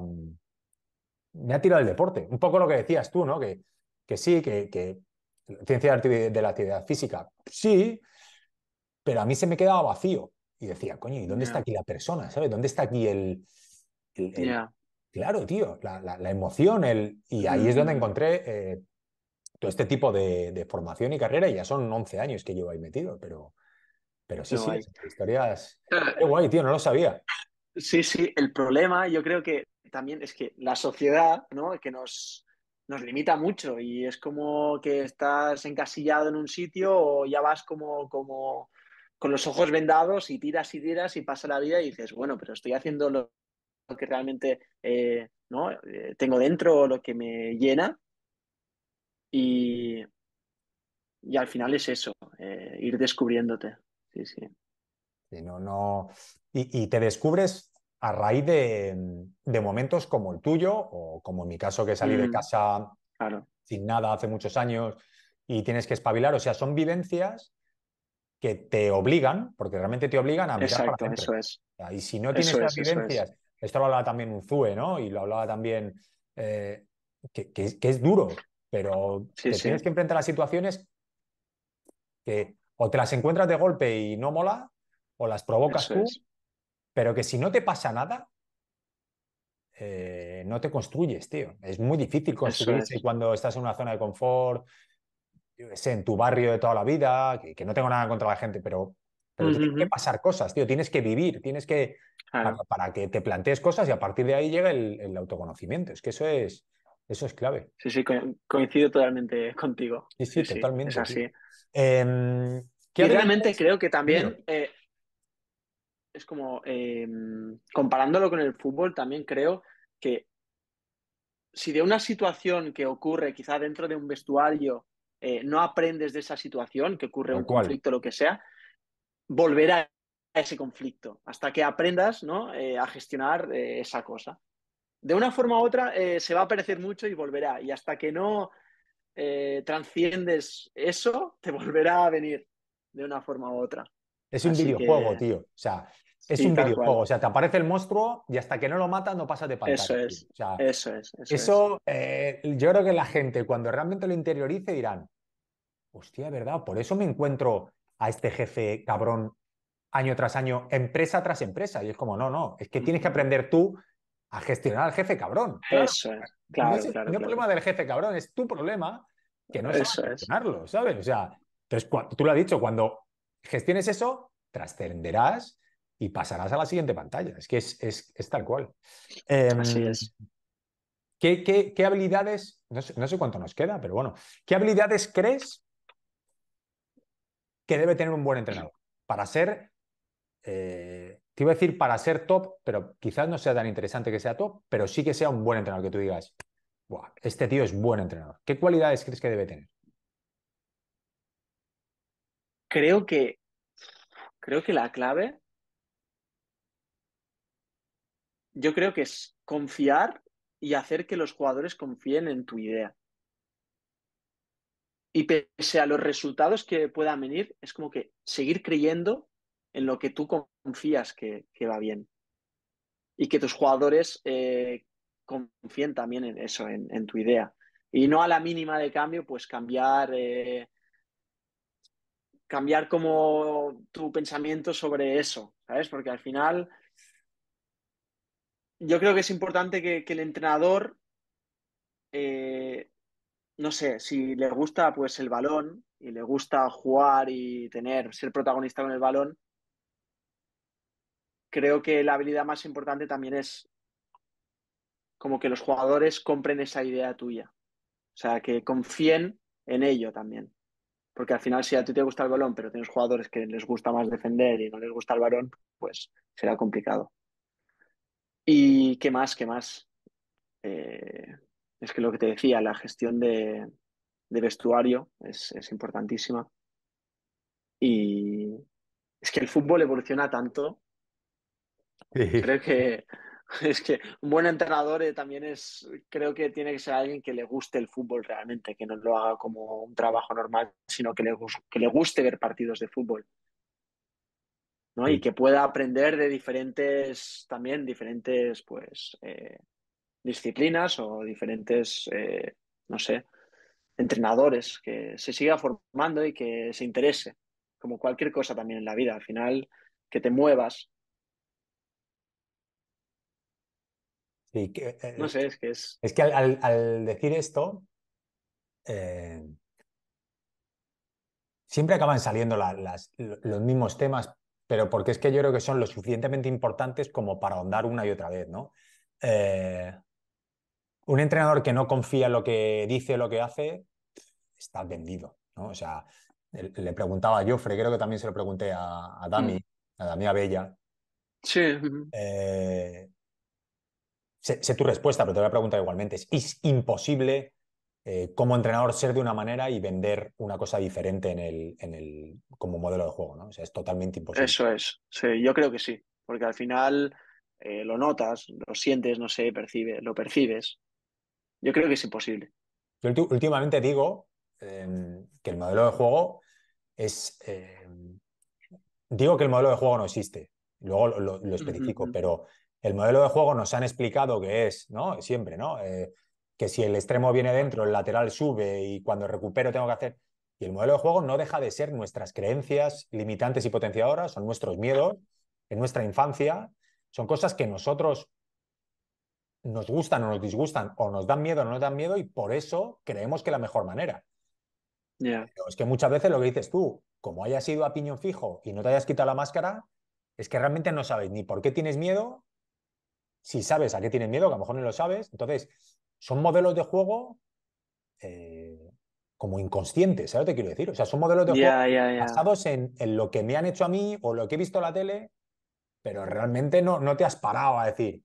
me ha tirado el deporte. Un poco lo que decías tú, ¿no? Que que sí, que, que ciencia de la actividad física, sí, pero a mí se me quedaba vacío. Y decía, coño, ¿y dónde está aquí la persona? ¿Sabes? ¿Dónde está aquí el... Claro, tío, la, emoción, el... Y ahí es donde mm. encontré eh, todo este tipo de, formación y carrera, y ya son 11 años que llevo ahí metido, pero, pero sí, sí, historias... Qué guay, tío, no lo sabía. Sí, sí, el problema yo creo que también es que la sociedad, ¿no? Que nos nos limita mucho y es como que estás encasillado en un sitio o ya vas como, como con los ojos vendados y tiras y tiras y pasa la vida y dices, bueno, pero estoy haciendo lo que realmente eh, ¿no? Eh, tengo dentro, lo que me llena y, y al final es eso, eh, ir descubriéndote. Sí, sí. sí no, no. y te descubres a raíz de, momentos como el tuyo, o como en mi caso que salí de mm. casa sin nada hace muchos años y tienes que espabilar. O sea, son vivencias que te obligan, porque realmente te obligan a mirar Exacto, eso es. y si no tienes esas vivencias, esto lo hablaba también Zue, ¿no? Y lo hablaba también, eh, que, es duro, pero te tienes que enfrentar a situaciones que o te las encuentras de golpe y no mola, o las provocas tú, pero que si no te pasa nada, eh, no te construyes, tío. Es muy difícil construirse cuando estás en una zona de confort, en tu barrio de toda la vida, que, no tengo nada contra la gente, pero, tienes que pasar cosas, tío. Tienes que vivir, tienes que. Para, que te plantees cosas y a partir de ahí llega el, autoconocimiento. Es que eso es. Eso es clave. Sí, sí, coincido totalmente contigo. Sí, sí, totalmente. así. Em, y realmente creo que también eh, es como, em, comparándolo con el fútbol, también creo que si de una situación que ocurre quizá dentro de un vestuario eh, no aprendes de esa situación, que ocurre un conflicto conflicto, lo que sea, volverá a ese conflicto hasta que aprendas ¿no? Eh, a gestionar eh, esa cosa. De una forma u otra se va a aparecer mucho y volverá. Y hasta que no transciendes eso, te volverá a venir de una forma u otra. Es un videojuego, tío. O sea, es un videojuego. O sea, te aparece el monstruo y hasta que no lo mata no pasa de pantalla. Eso es. eso es. Eso, eh, yo creo que la gente cuando realmente lo interiorice dirán, hostia, ¿verdad? Por eso me encuentro a este jefe cabrón año tras año, empresa tras empresa. Y es como, no, no, es que tienes que aprender tú a gestionar al jefe cabrón. Eso es. Claro, no el problema del jefe cabrón, es tu problema que no es gestionarlo, ¿sabes? O sea, tú lo has dicho, cuando gestiones eso, trascenderás y pasarás a la siguiente pantalla. Es que es, tal cual. Así em, es. ¿qué, qué, qué habilidades, no sé, cuánto nos queda, pero bueno, ¿qué habilidades crees que debe tener un buen entrenador para ser eh, te iba a decir para ser top, pero quizás no sea tan interesante que sea top, pero sí que sea un buen entrenador, que tú digas, este tío es buen entrenador. ¿Qué cualidades crees que debe tener? creo que, creo que la clave, yo creo que es confiar y hacer que los jugadores confíen en tu idea. Y pese a los resultados que puedan venir, es como que seguir creyendo en lo que tú confías que, va bien. Y que tus jugadores eh, confíen también en eso, en, tu idea. Y no a la mínima de cambio, pues cambiar eh, cambiar como tu pensamiento sobre eso, ¿sabes? Porque al final yo creo que es importante que, el entrenador, eh, no sé, si le gusta pues el balón y le gusta jugar y tener, ser protagonista con el balón, creo que la habilidad más importante también es como que los jugadores compren esa idea tuya, o sea, que confíen en ello también. Porque al final, si a ti te gusta el balón, pero tienes jugadores que les gusta más defender y no les gusta el balón, pues será complicado. ¿Y qué más? ¿Qué más? Eh, es que lo que te decía, la gestión de, vestuario es, importantísima. Y es que el fútbol evoluciona tanto. Creo que Es que un buen entrenador eh, también es, creo que tiene que ser alguien que le guste el fútbol realmente, que no lo haga como un trabajo normal, sino que le, que le guste ver partidos de fútbol. ¿no? Y que pueda aprender de diferentes, también diferentes, pues, eh, disciplinas o diferentes, eh, no sé, entrenadores, que se siga formando y que se interese, como cualquier cosa también en la vida. Al final, que te muevas, Eh, no eh, sé, es que es... Es que al, decir esto, eh, siempre acaban saliendo los mismos temas, pero porque es que yo creo que son lo suficientemente importantes como para ahondar una y otra vez, ¿no? un entrenador que no confía en lo que dice, o lo que hace, está vendido, ¿no? O sea, le preguntaba a Joffre, creo que también se lo pregunté a, mm. Dami, a Dami Abella. Sí sé, tu respuesta, pero te voy a preguntar igualmente. ¿Es, es imposible eh, como entrenador ser de una manera y vender una cosa diferente en el, en el, como modelo de juego? ¿no? es totalmente imposible. Eso es, yo creo que sí, porque al final eh, lo notas, lo sientes, no sé, percibe, lo percibes. Yo creo que es imposible. Yo últimamente digo em, que el modelo de juego es... Em, digo que el modelo de juego no existe, luego lo, lo especifico, pero el modelo de juego nos han explicado que es, ¿no? Siempre, ¿no? Eh, que si el extremo viene dentro, el lateral sube y cuando recupero tengo que hacer... Y el modelo de juego no deja de ser nuestras creencias limitantes y potenciadoras, son nuestros miedos, en nuestra infancia, son cosas que nosotros nos gustan o nos disgustan, o nos dan miedo o no nos dan miedo, y por eso creemos que la mejor manera. es que muchas veces lo que dices tú, como hayas ido a piñón fijo y no te hayas quitado la máscara, es que realmente no sabes ni por qué tienes miedo, si sabes a qué tienen miedo, que a lo mejor no lo sabes. Entonces, son modelos de juego eh, como inconscientes, ¿sabes lo que quiero decir? O sea, son modelos de juego basados en, lo que me han hecho a mí o lo que he visto en la tele, pero realmente no, no te has parado a decir,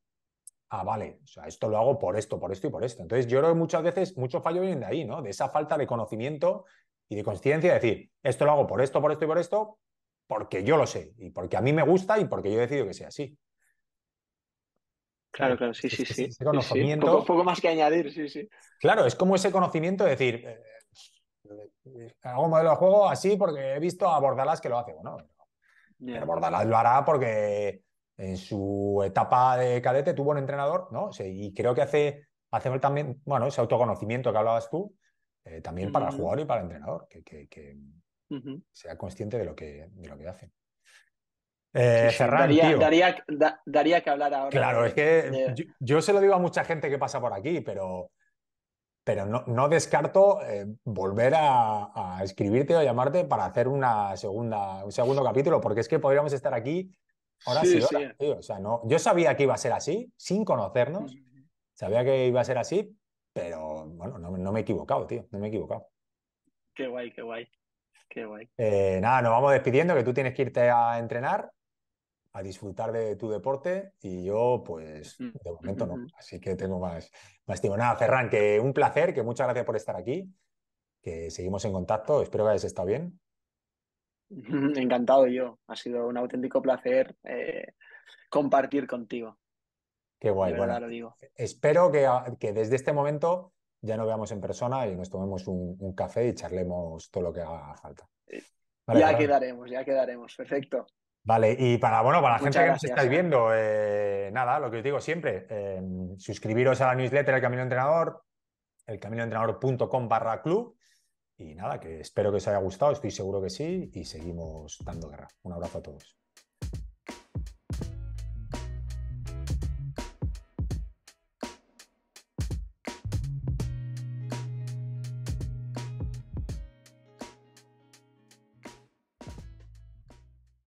ah, vale, o sea, esto lo hago por esto, por esto y por esto. Entonces, yo creo que muchas veces muchos fallos vienen de ahí, ¿no? De esa falta de conocimiento y de conciencia, de decir, esto lo hago por esto, por esto y por esto, porque yo lo sé, y porque a mí me gusta y porque yo he decidido que sea así. Claro, eh, claro, sí, sí, sí. conocimiento. Poco, más que añadir, sí, sí. Claro, es como ese conocimiento de decir, eh, eh, hago modelo de juego así porque he visto a Bordalás que lo hace. Bueno, pero Bordalás lo hará porque en su etapa de cadete tuvo un entrenador, ¿no? y creo que hace, hace también, bueno, ese autoconocimiento que hablabas tú, también para el jugador y para el entrenador, que, sea consciente de lo que, de lo que hace. Eh, daría, que hablar ahora. Claro, es que yo, se lo digo a mucha gente que pasa por aquí, pero, pero no, descarto eh, volver a, escribirte o llamarte para hacer una segunda, un segundo capítulo, porque es que podríamos estar aquí Ahora sí, no, yo sabía que iba a ser así, sin conocernos, sabía que iba a ser así, pero bueno, no, me he equivocado, tío, no me he equivocado. Qué guay, qué guay. Qué guay. Eh, nada, nos vamos despidiendo, que tú tienes que irte a entrenar a disfrutar de tu deporte y yo, pues, de momento no. Así que tengo más, más tiempo. Nada, Ferran, que un placer, que muchas gracias por estar aquí, que seguimos en contacto. Espero que hayas estado bien. Encantado yo. Ha sido un auténtico placer eh, compartir contigo. Qué guay. bueno, lo digo. Espero que, que, desde este momento ya nos veamos en persona y nos tomemos un, café y charlemos todo lo que haga falta. Eh, ya quedaremos, ya quedaremos. Perfecto. Vale, y para, bueno, para la gente que nos estáis ¿eh? viendo, eh, nada, lo que os digo siempre, em, suscribiros a la newsletter El Camino Entrenador, elcaminoentrenador.com barra club, y nada, que espero que os haya gustado, estoy seguro que sí, y seguimos dando guerra. Un abrazo a todos.